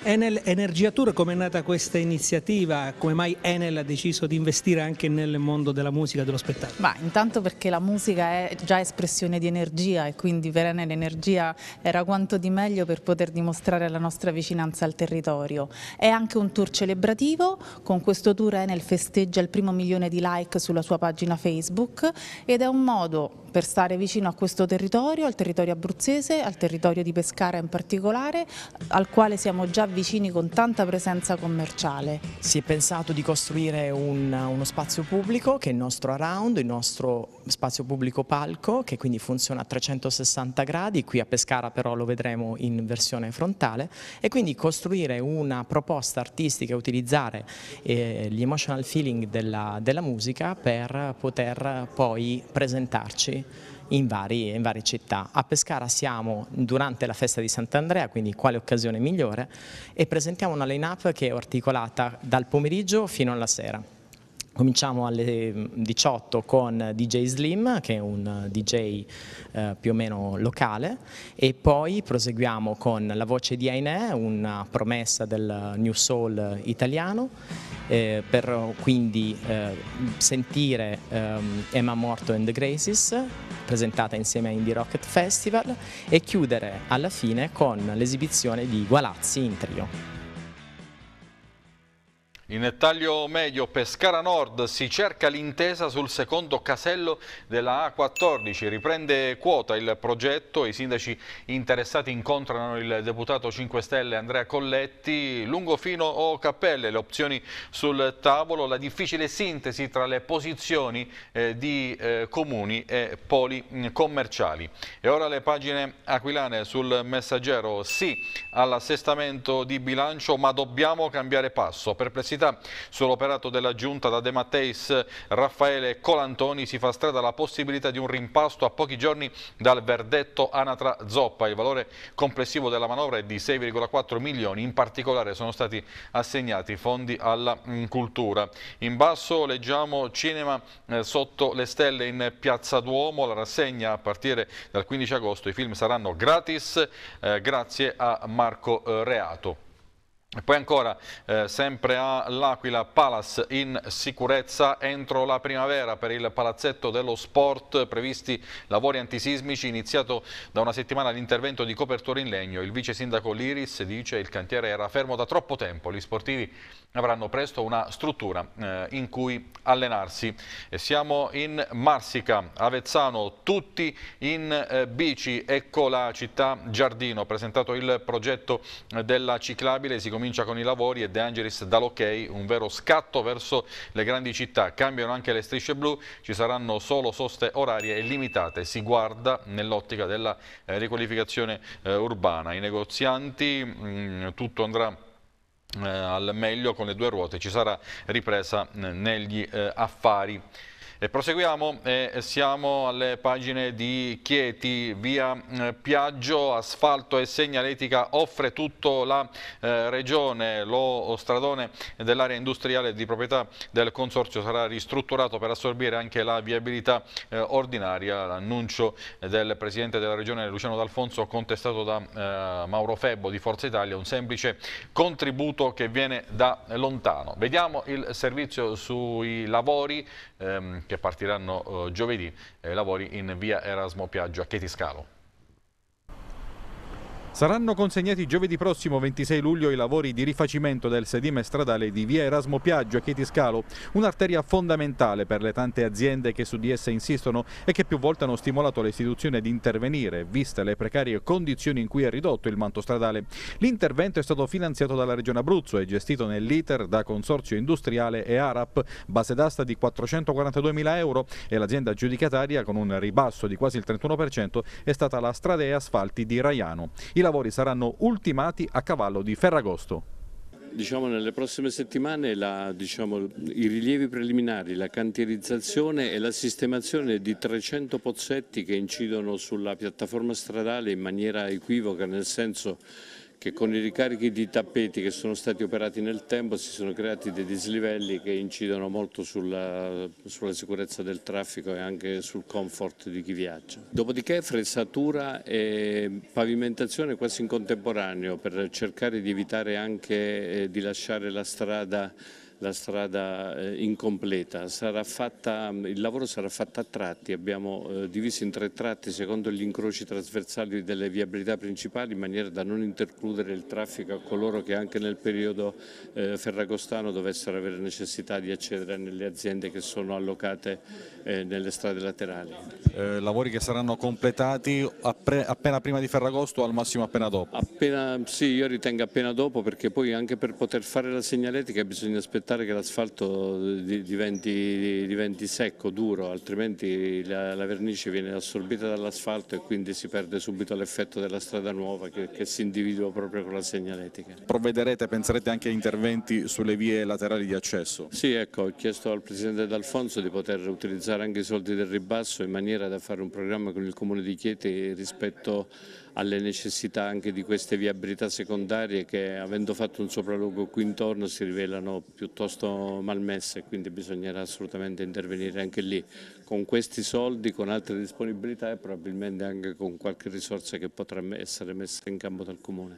Enel Energia Tour, come è nata questa iniziativa? Come mai Enel ha deciso di investire anche nel mondo della musica e dello spettacolo? Ma intanto perché la musica è già espressione di energia e quindi per Enel Energia era quanto di meglio per poter dimostrare la nostra vicinanza al territorio. È anche un tour celebrativo, con questo tour Enel festeggia il primo milione di like sulla sua pagina Facebook ed è un modo per stare vicino a questo territorio, al territorio abruzzese, al territorio di Pescara in particolare, al quale siamo già vicini con tanta presenza commerciale? Si è pensato di costruire un, uno spazio pubblico che è il nostro around, il nostro spazio pubblico palco che quindi funziona a 360 gradi, qui a Pescara però lo vedremo in versione frontale e quindi costruire una proposta artistica e utilizzare eh, gli emotional feeling della, della musica per poter poi presentarci in, vari, in varie città. A Pescara siamo durante la festa di Sant'Andrea, quindi quale occasione migliore, e presentiamo una line-up che è articolata dal pomeriggio fino alla sera. Cominciamo alle 18 mm, con DJ Slim, che è un eh, DJ eh, più o meno locale, e poi proseguiamo con la voce di Aine, una promessa del New Soul italiano, eh, per quindi eh, sentire ehm, Emma Morto and the Graces, presentata insieme a Indie Rocket Festival, e chiudere alla fine con l'esibizione di Gualazzi in trio. In taglio medio Pescara Nord si cerca l'intesa sul secondo casello della A14, riprende quota il progetto, i sindaci interessati incontrano il deputato 5 Stelle Andrea Colletti, Lungofino o Cappelle, le opzioni sul tavolo, la difficile sintesi tra le posizioni eh, di eh, comuni e poli mm, commerciali. E ora le pagine aquilane sul messaggero, sì all'assestamento di bilancio ma dobbiamo cambiare passo, perplessità Università. Sull'operato della giunta da De Matteis Raffaele Colantoni si fa strada la possibilità di un rimpasto a pochi giorni dal verdetto Anatra Zoppa. Il valore complessivo della manovra è di 6,4 milioni, in particolare sono stati assegnati fondi alla mm, cultura. In basso leggiamo Cinema eh, sotto le stelle in Piazza Duomo, la rassegna a partire dal 15 agosto, i film saranno gratis eh, grazie a Marco eh, Reato. E poi ancora, eh, sempre all'Aquila, Palace in sicurezza entro la primavera per il palazzetto dello sport, previsti lavori antisismici, iniziato da una settimana l'intervento di coperture in legno. Il vice sindaco Liris dice che il cantiere era fermo da troppo tempo, gli sportivi avranno presto una struttura eh, in cui allenarsi. E siamo in Marsica, Avezzano, tutti in eh, bici, ecco la città Giardino, presentato il progetto eh, della ciclabile, si comincia con i lavori e De Angelis dà l'ok, un vero scatto verso le grandi città. Cambiano anche le strisce blu, ci saranno solo soste orarie e limitate, si guarda nell'ottica della eh, riqualificazione eh, urbana. I negozianti, mh, mm, tutto andrà... Eh, al meglio con le due ruote ci sarà ripresa negli eh, affari. E proseguiamo e siamo alle pagine di Chieti, via eh, Piaggio, asfalto e segnaletica offre tutta la eh, regione, lo stradone dell'area industriale di proprietà del consorzio sarà ristrutturato per assorbire anche la viabilità eh, ordinaria, l'annuncio del Presidente della Regione Luciano D'Alfonso contestato da eh, Mauro Febbo di Forza Italia, un semplice contributo che viene da lontano. Vediamo il servizio sui lavori. Ehm, che partiranno eh, giovedì, eh, lavori in via Erasmo Piaggio a Chetiscalo. Saranno consegnati giovedì prossimo 26 luglio i lavori di rifacimento del sedime stradale di via Erasmo Piaggio a Chieti un'arteria fondamentale per le tante aziende che su di essa insistono e che più volte hanno stimolato l'istituzione di intervenire, viste le precarie condizioni in cui è ridotto il manto stradale. L'intervento è stato finanziato dalla Regione Abruzzo e gestito nell'ITER da Consorzio Industriale e ARAP, base d'asta di 442.000 euro e l'azienda giudicataria, con un ribasso di quasi il 31%, è stata la Stradea Asfalti di Raiano. Il lavori saranno ultimati a cavallo di Ferragosto. Diciamo, nelle prossime settimane la, diciamo, i rilievi preliminari, la cantierizzazione e la sistemazione di 300 pozzetti che incidono sulla piattaforma stradale in maniera equivoca, nel senso che con i ricarichi di tappeti che sono stati operati nel tempo si sono creati dei dislivelli che incidono molto sulla, sulla sicurezza del traffico e anche sul comfort di chi viaggia. Dopodiché frezzatura e pavimentazione quasi in contemporaneo per cercare di evitare anche eh, di lasciare la strada la strada eh, incompleta. Fatta, il lavoro sarà fatto a tratti, abbiamo eh, diviso in tre tratti secondo gli incroci trasversali delle viabilità principali in maniera da non intercludere il traffico a coloro che anche nel periodo eh, ferragostano dovessero avere necessità di accedere nelle aziende che sono allocate eh, nelle strade laterali. Eh, lavori che saranno completati appena prima di Ferragosto o al massimo appena dopo? Appena, sì, io ritengo appena dopo perché poi anche per poter fare la segnaletica bisogna aspettare aspettare che l'asfalto eh, diventi, diventi, secco, duro, altrimenti la, la vernice viene assorbita dall'asfalto e quindi si perde subito l'effetto della strada nuova che, che si individua proprio con la segnaletica. Provvederete, penserete anche a interventi sulle vie laterali di accesso? Sì, ecco, ho chiesto al Presidente D'Alfonso di poter utilizzare anche i soldi del ribasso in maniera da fare un programma con il Comune di Chieti rispetto a alle necessità anche di queste viabilità secondarie che avendo fatto un sopralluogo qui intorno si rivelano piuttosto malmesse quindi bisognerà assolutamente intervenire anche lì con questi soldi, con altre disponibilità e probabilmente anche con qualche risorsa che potrà essere messa in campo dal Comune.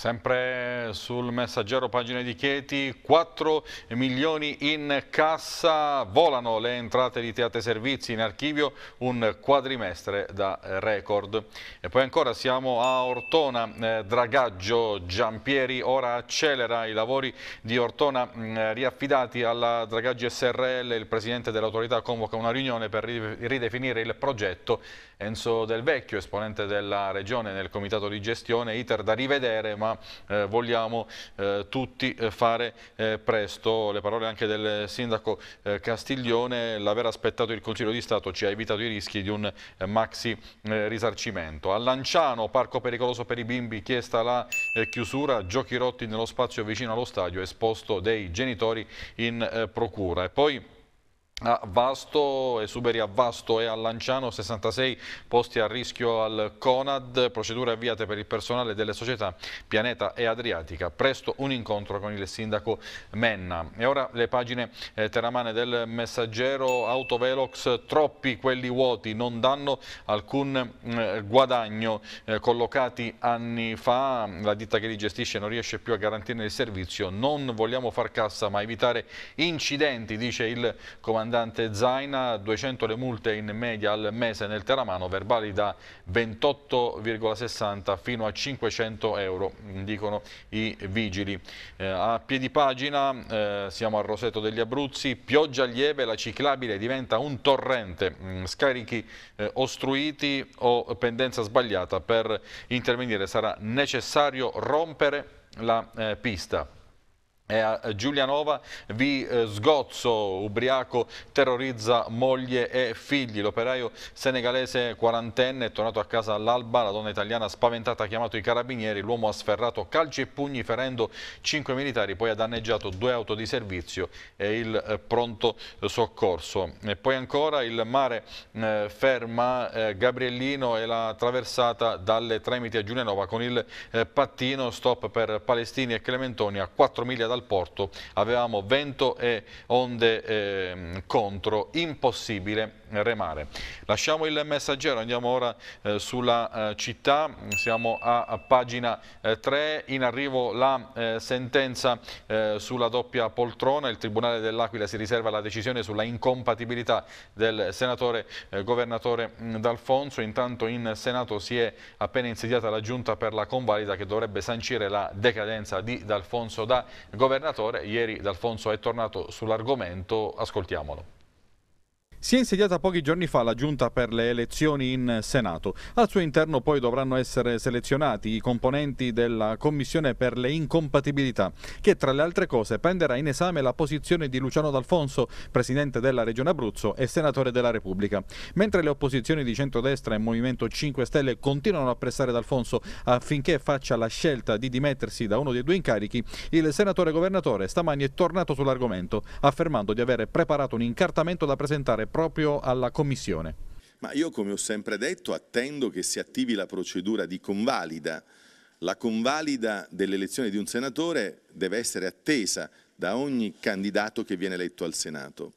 Sempre sul messaggero pagina di Chieti, 4 milioni in cassa, volano le entrate di teatri servizi in archivio, un quadrimestre da record. E poi ancora siamo a Ortona, eh, dragaggio Giampieri, ora accelera i lavori di Ortona mh, mm, riaffidati alla dragaggio SRL, il presidente dell'autorità convoca una riunione per ridefinire il progetto Enzo Del Vecchio, esponente della Regione nel Comitato di Gestione, ITER da rivedere ma eh, vogliamo eh, tutti eh, fare eh, presto. Le parole anche del Sindaco eh, Castiglione, l'aver aspettato il Consiglio di Stato ci ha evitato i rischi di un eh, maxi risarcimento. A Lanciano, parco pericoloso per i bimbi, chiesta la chiusura, giochi rotti nello spazio vicino allo stadio, esposto dei genitori in procura. E poi a Vasto, esuberi a Vasto e a Lanciano, 66 posti a rischio al Conad, procedure avviate per il personale delle società Pianeta e Adriatica, presto un incontro con il sindaco Menna. E ora le pagine eh, teramane del messaggero Autovelox, troppi quelli vuoti, non danno alcun eh, guadagno, eh, collocati anni fa, la ditta che li gestisce non riesce più a garantirne il servizio, non vogliamo far cassa ma evitare incidenti, dice il comandante comandante Zaina, 200 le multe in media al mese nel Teramano, verbali da 28,60 fino a 500 euro, dicono i vigili. Eh, a piedi pagina eh, siamo a Roseto degli Abruzzi, pioggia lieve, la ciclabile diventa un torrente, mm, scarichi eh, ostruiti o pendenza sbagliata, per intervenire sarà necessario rompere la eh, pista. E a Giulianova vi eh, sgozzo, ubriaco terrorizza moglie e figli. L'operaio senegalese quarantenne è tornato a casa all'alba, la donna italiana spaventata ha chiamato i carabinieri, l'uomo ha sferrato calci e pugni ferendo cinque militari, poi ha danneggiato due auto di servizio e il eh, pronto soccorso. E poi ancora il mare eh, ferma Gabriellino e la traversata dalle Tremiti a Giulianova con il pattino stop per Palestini e Clementoni a 4 miglia dal al porto avevamo vento e onde eh, contro, impossibile remare. Lasciamo il messaggero, andiamo ora eh, sulla eh, città, siamo a, a pagina 3, eh, in arrivo la eh, sentenza eh, sulla doppia poltrona, il Tribunale dell'Aquila si riserva la decisione sulla incompatibilità del senatore governatore D'Alfonso, intanto in Senato si è appena insediata la giunta per la convalida che dovrebbe sancire la decadenza di D'Alfonso da governatore governatore. Ieri D'Alfonso è tornato sull'argomento, ascoltiamolo. Si è insediata pochi giorni fa la giunta per le elezioni in Senato. Al suo interno poi dovranno essere selezionati i componenti della Commissione per le incompatibilità, che tra le altre cose prenderà in esame la posizione di Luciano D'Alfonso, presidente della Regione Abruzzo e senatore della Repubblica. Mentre le opposizioni di centrodestra e Movimento 5 Stelle continuano a pressare D'Alfonso affinché faccia la scelta di dimettersi da uno dei due incarichi, il senatore governatore stamani è tornato sull'argomento, affermando di avere preparato un incartamento da presentare proprio alla Commissione. Ma io, come ho sempre detto, attendo che si attivi la procedura di convalida. La convalida dell'elezione di un senatore deve essere attesa da ogni candidato che viene eletto al Senato.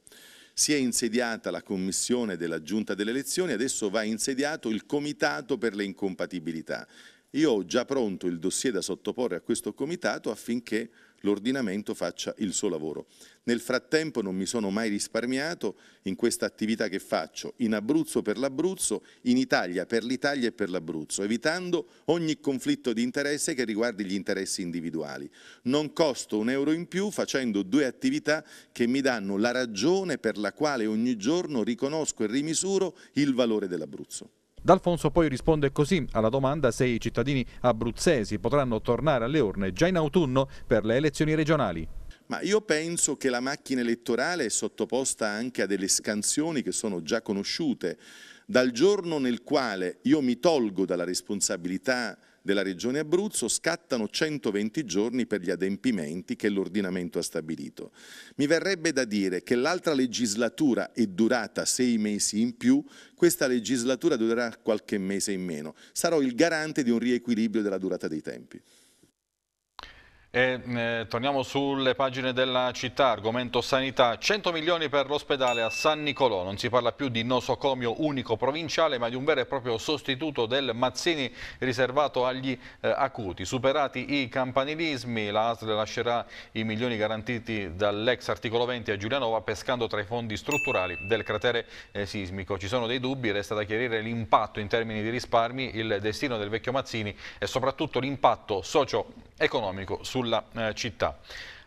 Si è insediata la commissione della giunta delle elezioni, adesso va insediato il comitato per le incompatibilità. Io ho già pronto il dossier da sottoporre a questo comitato affinché l'ordinamento faccia il suo lavoro. Nel frattempo non mi sono mai risparmiato in questa attività che faccio, in Abruzzo per l'Abruzzo, in Italia per l'Italia e per l'Abruzzo, evitando ogni conflitto di interesse che riguardi gli interessi individuali. Non costo un euro in più facendo due attività che mi danno la ragione per la quale ogni giorno riconosco e rimisuro il valore dell'Abruzzo. D'Alfonso poi risponde così alla domanda se i cittadini abruzzesi potranno tornare alle urne già in autunno per le elezioni regionali. Ma io penso che la macchina elettorale è sottoposta anche a delle scansioni che sono già conosciute. Dal giorno nel quale io mi tolgo dalla responsabilità della Regione Abruzzo scattano 120 giorni per gli adempimenti che l'ordinamento ha stabilito. Mi verrebbe da dire che l'altra legislatura è durata sei mesi in più, questa legislatura durerà qualche mese in meno. Sarò il garante di un riequilibrio della durata dei tempi. E, eh, torniamo sulle pagine della città, argomento sanità, 100 milioni per l'ospedale a San Nicolò, non si parla più di nosocomio unico provinciale ma di un vero e proprio sostituto del Mazzini riservato agli eh, acuti. Superati i campanilismi, la ASL lascerà i milioni garantiti dall'ex articolo 20 a Giulianova pescando tra i fondi strutturali del cratere eh, sismico. Ci sono dei dubbi, resta da chiarire l'impatto in termini di risparmi, il destino del vecchio Mazzini e soprattutto l'impatto socio-economico sulla sulla eh, città.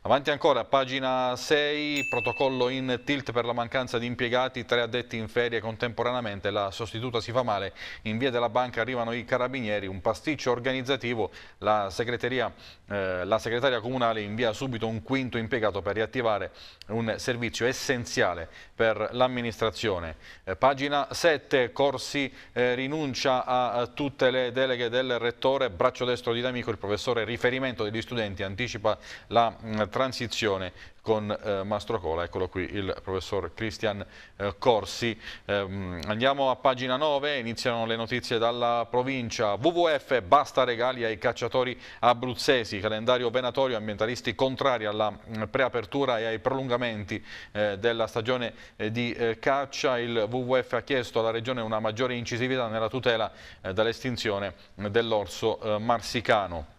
Avanti ancora, pagina 6, protocollo in tilt per la mancanza di impiegati, tre addetti in ferie contemporaneamente, la sostituta si fa male, in via della banca arrivano i carabinieri, un pasticcio organizzativo, la, eh, la segretaria comunale invia subito un quinto impiegato per riattivare un servizio essenziale per l'amministrazione. Eh, pagina 7, Corsi eh, rinuncia a tutte le deleghe del rettore, braccio destro di D'Amico, il professore riferimento degli studenti anticipa la mm, transizione con eh, Mastrocola, eccolo qui il professor Cristian eh, Corsi. Ehm, andiamo a pagina 9, iniziano le notizie dalla provincia. WWF basta regali ai cacciatori abruzzesi, calendario venatorio, ambientalisti contrari alla mm, preapertura e ai prolungamenti eh, della stagione eh, di eh, caccia. Il WWF ha chiesto alla regione una maggiore incisività nella tutela eh, dall'estinzione mm, dell'orso marsicano.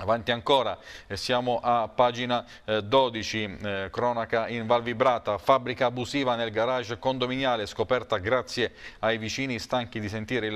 Avanti ancora, eh, siamo a pagina 12, eh, eh, cronaca in Val Vibrata, fabbrica abusiva nel garage condominiale scoperta grazie ai vicini stanchi di sentire il,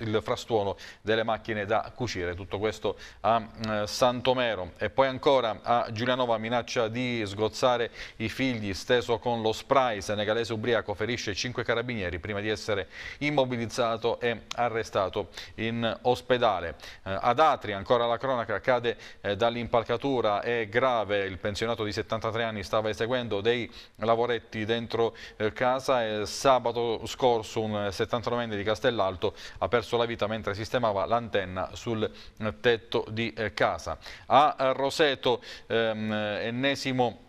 il frastuono delle macchine da cucire. Tutto questo a Santomero. E poi ancora a Giulianova minaccia di sgozzare i figli, steso con lo spray. Senegalese ubriaco ferisce 5 carabinieri prima di essere immobilizzato e arrestato in ospedale. ad Atri ancora la cronaca cade cade eh, dall'impalcatura, è grave, il pensionato di 73 anni stava eseguendo dei lavoretti dentro eh, casa e sabato scorso un 79enne di Castellalto ha perso la vita mentre sistemava l'antenna sul eh, tetto di eh, casa. A eh, Roseto, ehm, ennesimo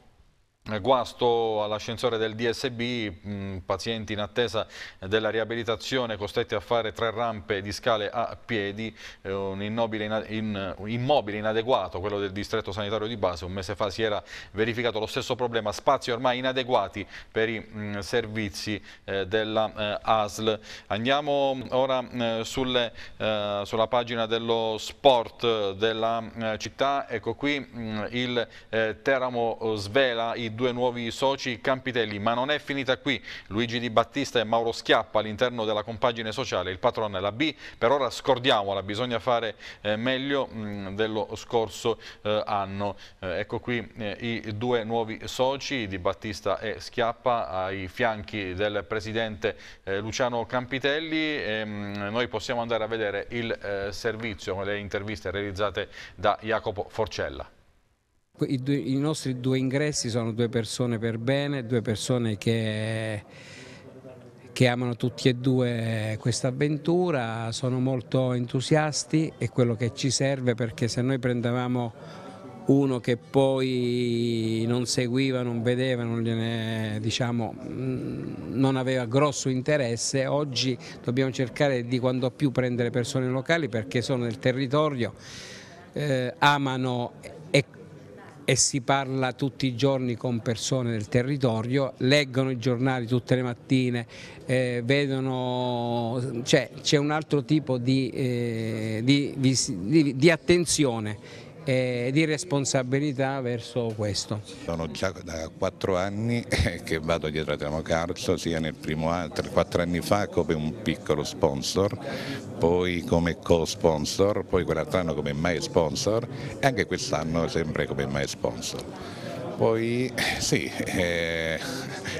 Guasto all'ascensore del DSB, mm, pazienti in attesa della riabilitazione costretti a fare tre rampe di scale a piedi, eh, un immobile inadeguato, quello del distretto sanitario di base, un mese fa si era verificato lo stesso problema, spazi ormai inadeguati per i mm, servizi eh, della eh, ASL. Andiamo ora mm, sulle, sulla pagina dello sport della città, ecco qui il Teramo svela i due nuovi soci Campitelli, ma non è finita qui. Luigi Di Battista e Mauro Schiappa all'interno della compagine sociale, il patron è la B, per ora scordiamola, bisogna fare eh, meglio mm, dello scorso eh, anno. Eh, ecco qui i due nuovi soci Di Battista e Schiappa ai fianchi del presidente Luciano Campitelli. Mm, noi possiamo andare a vedere il servizio, le interviste realizzate da Jacopo Forcella. I, due, I nostri due ingressi sono due persone per bene, due persone che che amano tutti e due questa avventura, sono molto entusiasti, è quello che ci serve perché se noi prendevamo uno che poi non seguiva, non vedeva, non, ne, diciamo, mm, non aveva grosso interesse, oggi dobbiamo cercare di quanto più prendere persone locali perché sono del territorio, eh, amano e si parla tutti i giorni con persone del territorio, leggono i giornali tutte le mattine, eh, vedono, cioè c'è cioè, un altro tipo di, eh, di, di, di attenzione e di responsabilità verso questo. Sono già da quattro anni eh, che vado dietro a Tramo Calcio, sia nel primo anno, quattro anni fa come un piccolo sponsor, poi come co-sponsor, poi quell'altro anno come mai sponsor e anche quest'anno sempre come mai sponsor. Poi eh, sì, eh,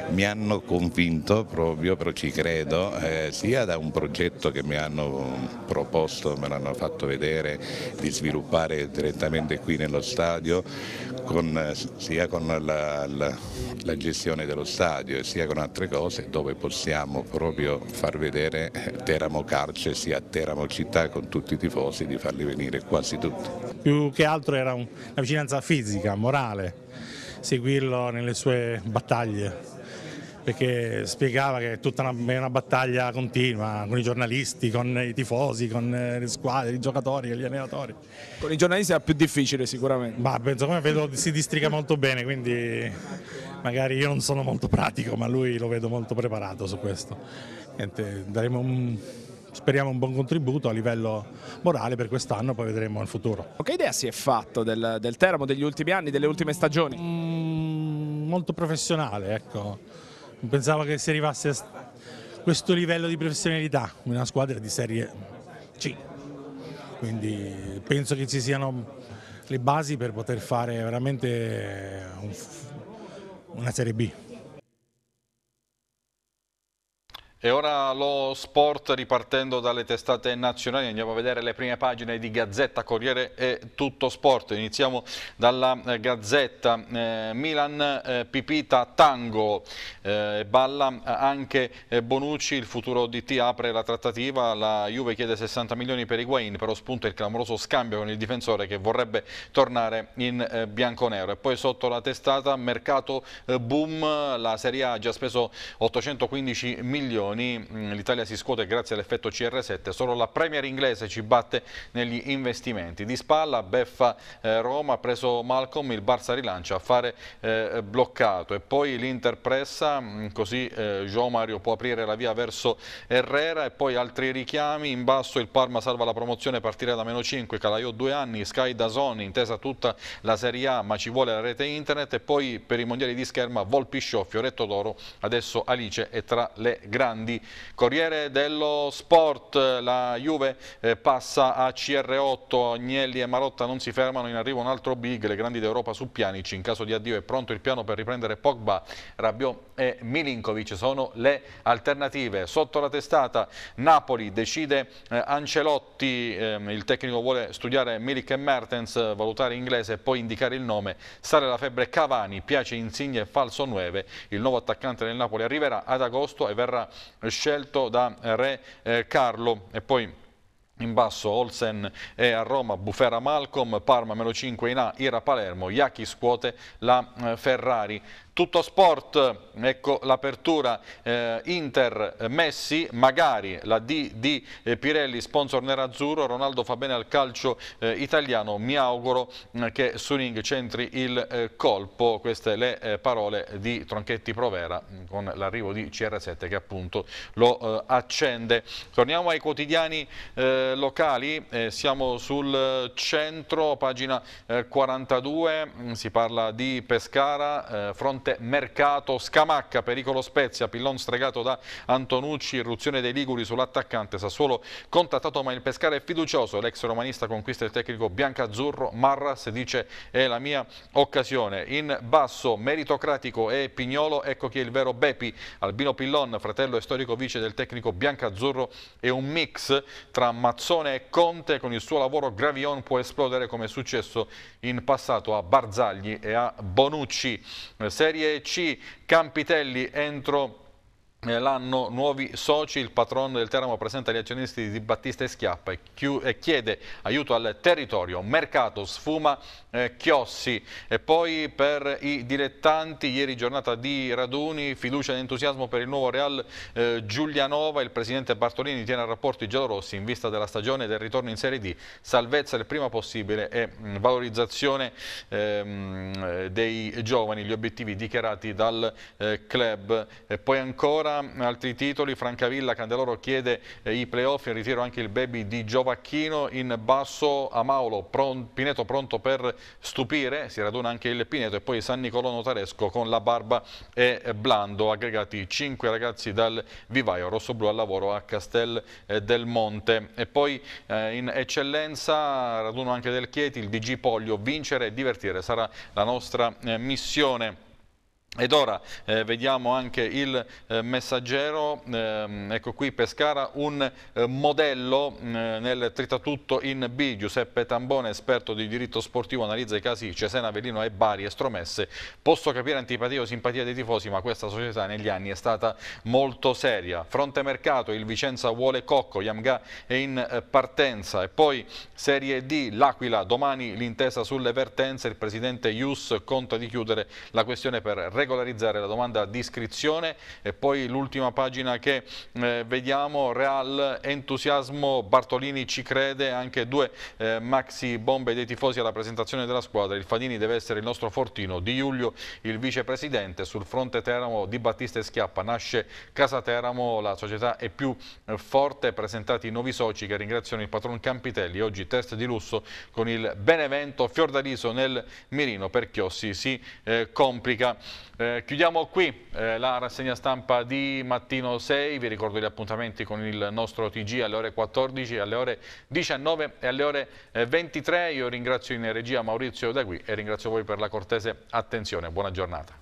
mi hanno convinto proprio, però ci credo, eh, sia da un progetto che mi hanno proposto, me l'hanno fatto vedere, di sviluppare direttamente qui nello stadio, con, sia con la, la, la, gestione dello stadio sia con altre cose dove possiamo proprio far vedere eh, Teramo Carce sia Teramo Città con tutti i tifosi, di farli venire quasi tutti. Più che altro era un, una vicinanza fisica, morale seguirlo nelle sue battaglie perché spiegava che è tutta una, una, battaglia continua con i giornalisti, con i tifosi, con eh, le squadre, i giocatori, con gli allenatori. Con i giornalisti è più difficile sicuramente. Ma penso come vedo si districa molto bene, quindi magari io non sono molto pratico, ma lui lo vedo molto preparato su questo. Niente, daremo un speriamo un buon contributo a livello morale per quest'anno, poi vedremo in futuro. Che idea si è fatto del, del Teramo degli ultimi anni, delle ultime stagioni? Mm, molto professionale, ecco. Non pensavo che si arrivasse a questo livello di professionalità, una squadra di serie C. Quindi penso che ci siano le basi per poter fare veramente un, una serie B. E ora lo sport ripartendo dalle testate nazionali, andiamo a vedere le prime pagine di Gazzetta, Corriere e Tutto Sport. Iniziamo dalla eh, Gazzetta, eh, Milan eh, Pipita Tango, eh, balla eh, anche eh, Bonucci, il futuro DT apre la trattativa, la Juve chiede 60 milioni per Higuain, però spunta il clamoroso scambio con il difensore che vorrebbe tornare in eh, bianconero. E poi sotto la testata mercato boom, la Serie A ha già speso 815 milioni milioni, mm, l'Italia si scuote grazie all'effetto CR7, solo la Premier inglese ci batte negli investimenti. Di spalla, beffa eh, Roma, preso Malcolm, il Barça rilancia, affare eh, bloccato e poi l'Inter pressa, mm, così eh, Mario può aprire la via verso Herrera e poi altri richiami, in basso il Parma salva la promozione a partire da meno 5, Calaiò due anni, Sky da Dazon intesa tutta la Serie A ma ci vuole la rete internet e poi per i mondiali di scherma Volpi Sciò, Fioretto d'Oro, adesso Alice è tra le grandi grandi. Corriere dello Sport, la Juve eh, passa a CR8, Agnelli e Marotta non si fermano, in arrivo un altro big, le grandi d'Europa su Pianici, in caso di addio è pronto il piano per riprendere Pogba, Rabiot e Milinkovic, sono le alternative. Sotto la testata Napoli decide eh, Ancelotti, ehm, il tecnico vuole studiare Milik e Mertens, valutare inglese e poi indicare il nome, sale la febbre Cavani, piace Insigne e Falso 9, il nuovo attaccante del Napoli arriverà ad agosto e verrà scelto da eh, Re eh, Carlo e poi in basso Olsen è a Roma, Bufera Malcolm, Parma meno 5 in A, Ira Palermo, Iachi scuote la eh, Ferrari. Tutto sport, ecco l'apertura eh, Inter-Messi, eh, magari la D di eh, Pirelli, sponsor nerazzurro, Ronaldo fa bene al calcio eh, italiano, mi auguro eh, che Suning centri il eh, colpo, queste le parole di Tronchetti Provera mm, con l'arrivo di CR7 che appunto lo accende. Torniamo ai quotidiani locali, siamo sul centro, pagina 42, mm, si parla di Pescara, eh, Fronte Conte, Mercato, Scamacca, pericolo Spezia, Pillon stregato da Antonucci, irruzione dei Liguri sull'attaccante, Sassuolo contattato ma il Pescara è fiducioso, l'ex romanista conquista il tecnico biancazzurro, Marras dice è la mia occasione. In basso meritocratico e Pignolo, ecco chi è il vero Bepi, Albino Pillon, fratello e storico vice del tecnico biancazzurro, è un mix tra Mazzone e Conte, con il suo lavoro Gravion può esplodere come è successo in passato a Barzagli e a Bonucci. Se Serie C Campitelli entro eh, l'anno nuovi soci, il patron del Teramo presenta gli azionisti di Battista e Schiappa e, chiede aiuto al territorio, mercato, sfuma, eh, chiossi e poi per i dilettanti, ieri giornata di raduni, fiducia ed entusiasmo per il nuovo Real eh, Giulianova, il presidente Bartolini tiene a rapporto i giallorossi in vista della stagione del ritorno in Serie D, salvezza il prima possibile e mh, mm, valorizzazione ehm, eh, dei giovani, gli obiettivi dichiarati dal eh, club e poi ancora ancora altri titoli, Francavilla Candeloro chiede eh, i playoff, in ritiro anche il baby di Giovacchino, in basso Amaulo, pron, Pineto pronto per stupire, si raduna anche il Pineto e poi San Nicolò Notaresco con la Barba e Blando, aggregati 5 ragazzi dal vivaio rossoblu al lavoro a Castel eh, del Monte. E poi eh, in eccellenza raduno anche del Chieti, il DG Poglio, vincere e divertire sarà la nostra eh, missione. Ed ora eh, vediamo anche il eh, messaggero, eh, ecco qui Pescara, un eh, modello mm, nel tritatutto in B, Giuseppe Tambone, esperto di diritto sportivo, analizza i casi Cesena, Avellino e Bari, estromesse. Posso capire antipatia o simpatia dei tifosi, ma questa società negli anni è stata molto seria. Fronte mercato, il Vicenza vuole Cocco, Yamga è in eh, partenza e poi Serie D, l'Aquila, domani l'intesa sulle vertenze, il presidente Ius conta di chiudere la questione per regolarizzare la domanda di iscrizione e poi l'ultima pagina che eh, vediamo, Real entusiasmo, Bartolini ci crede, anche due eh, maxi bombe dei tifosi alla presentazione della squadra, il Fadini deve essere il nostro fortino, Di Giulio il vicepresidente, sul fronte Teramo Di Battista e Schiappa, nasce Casa Teramo, la società è più eh, forte, presentati i nuovi soci che ringraziano il patron Campitelli, oggi test di lusso con il Benevento, Fiordaliso nel mirino per Chiossi si eh, complica. Eh, chiudiamo qui eh, la rassegna stampa di mattino 6, vi ricordo gli appuntamenti con il nostro TG alle ore 14, alle ore 19 e alle ore 23. Eh, Io ringrazio in regia Maurizio Da Qui e ringrazio voi per la cortese attenzione. Buona giornata.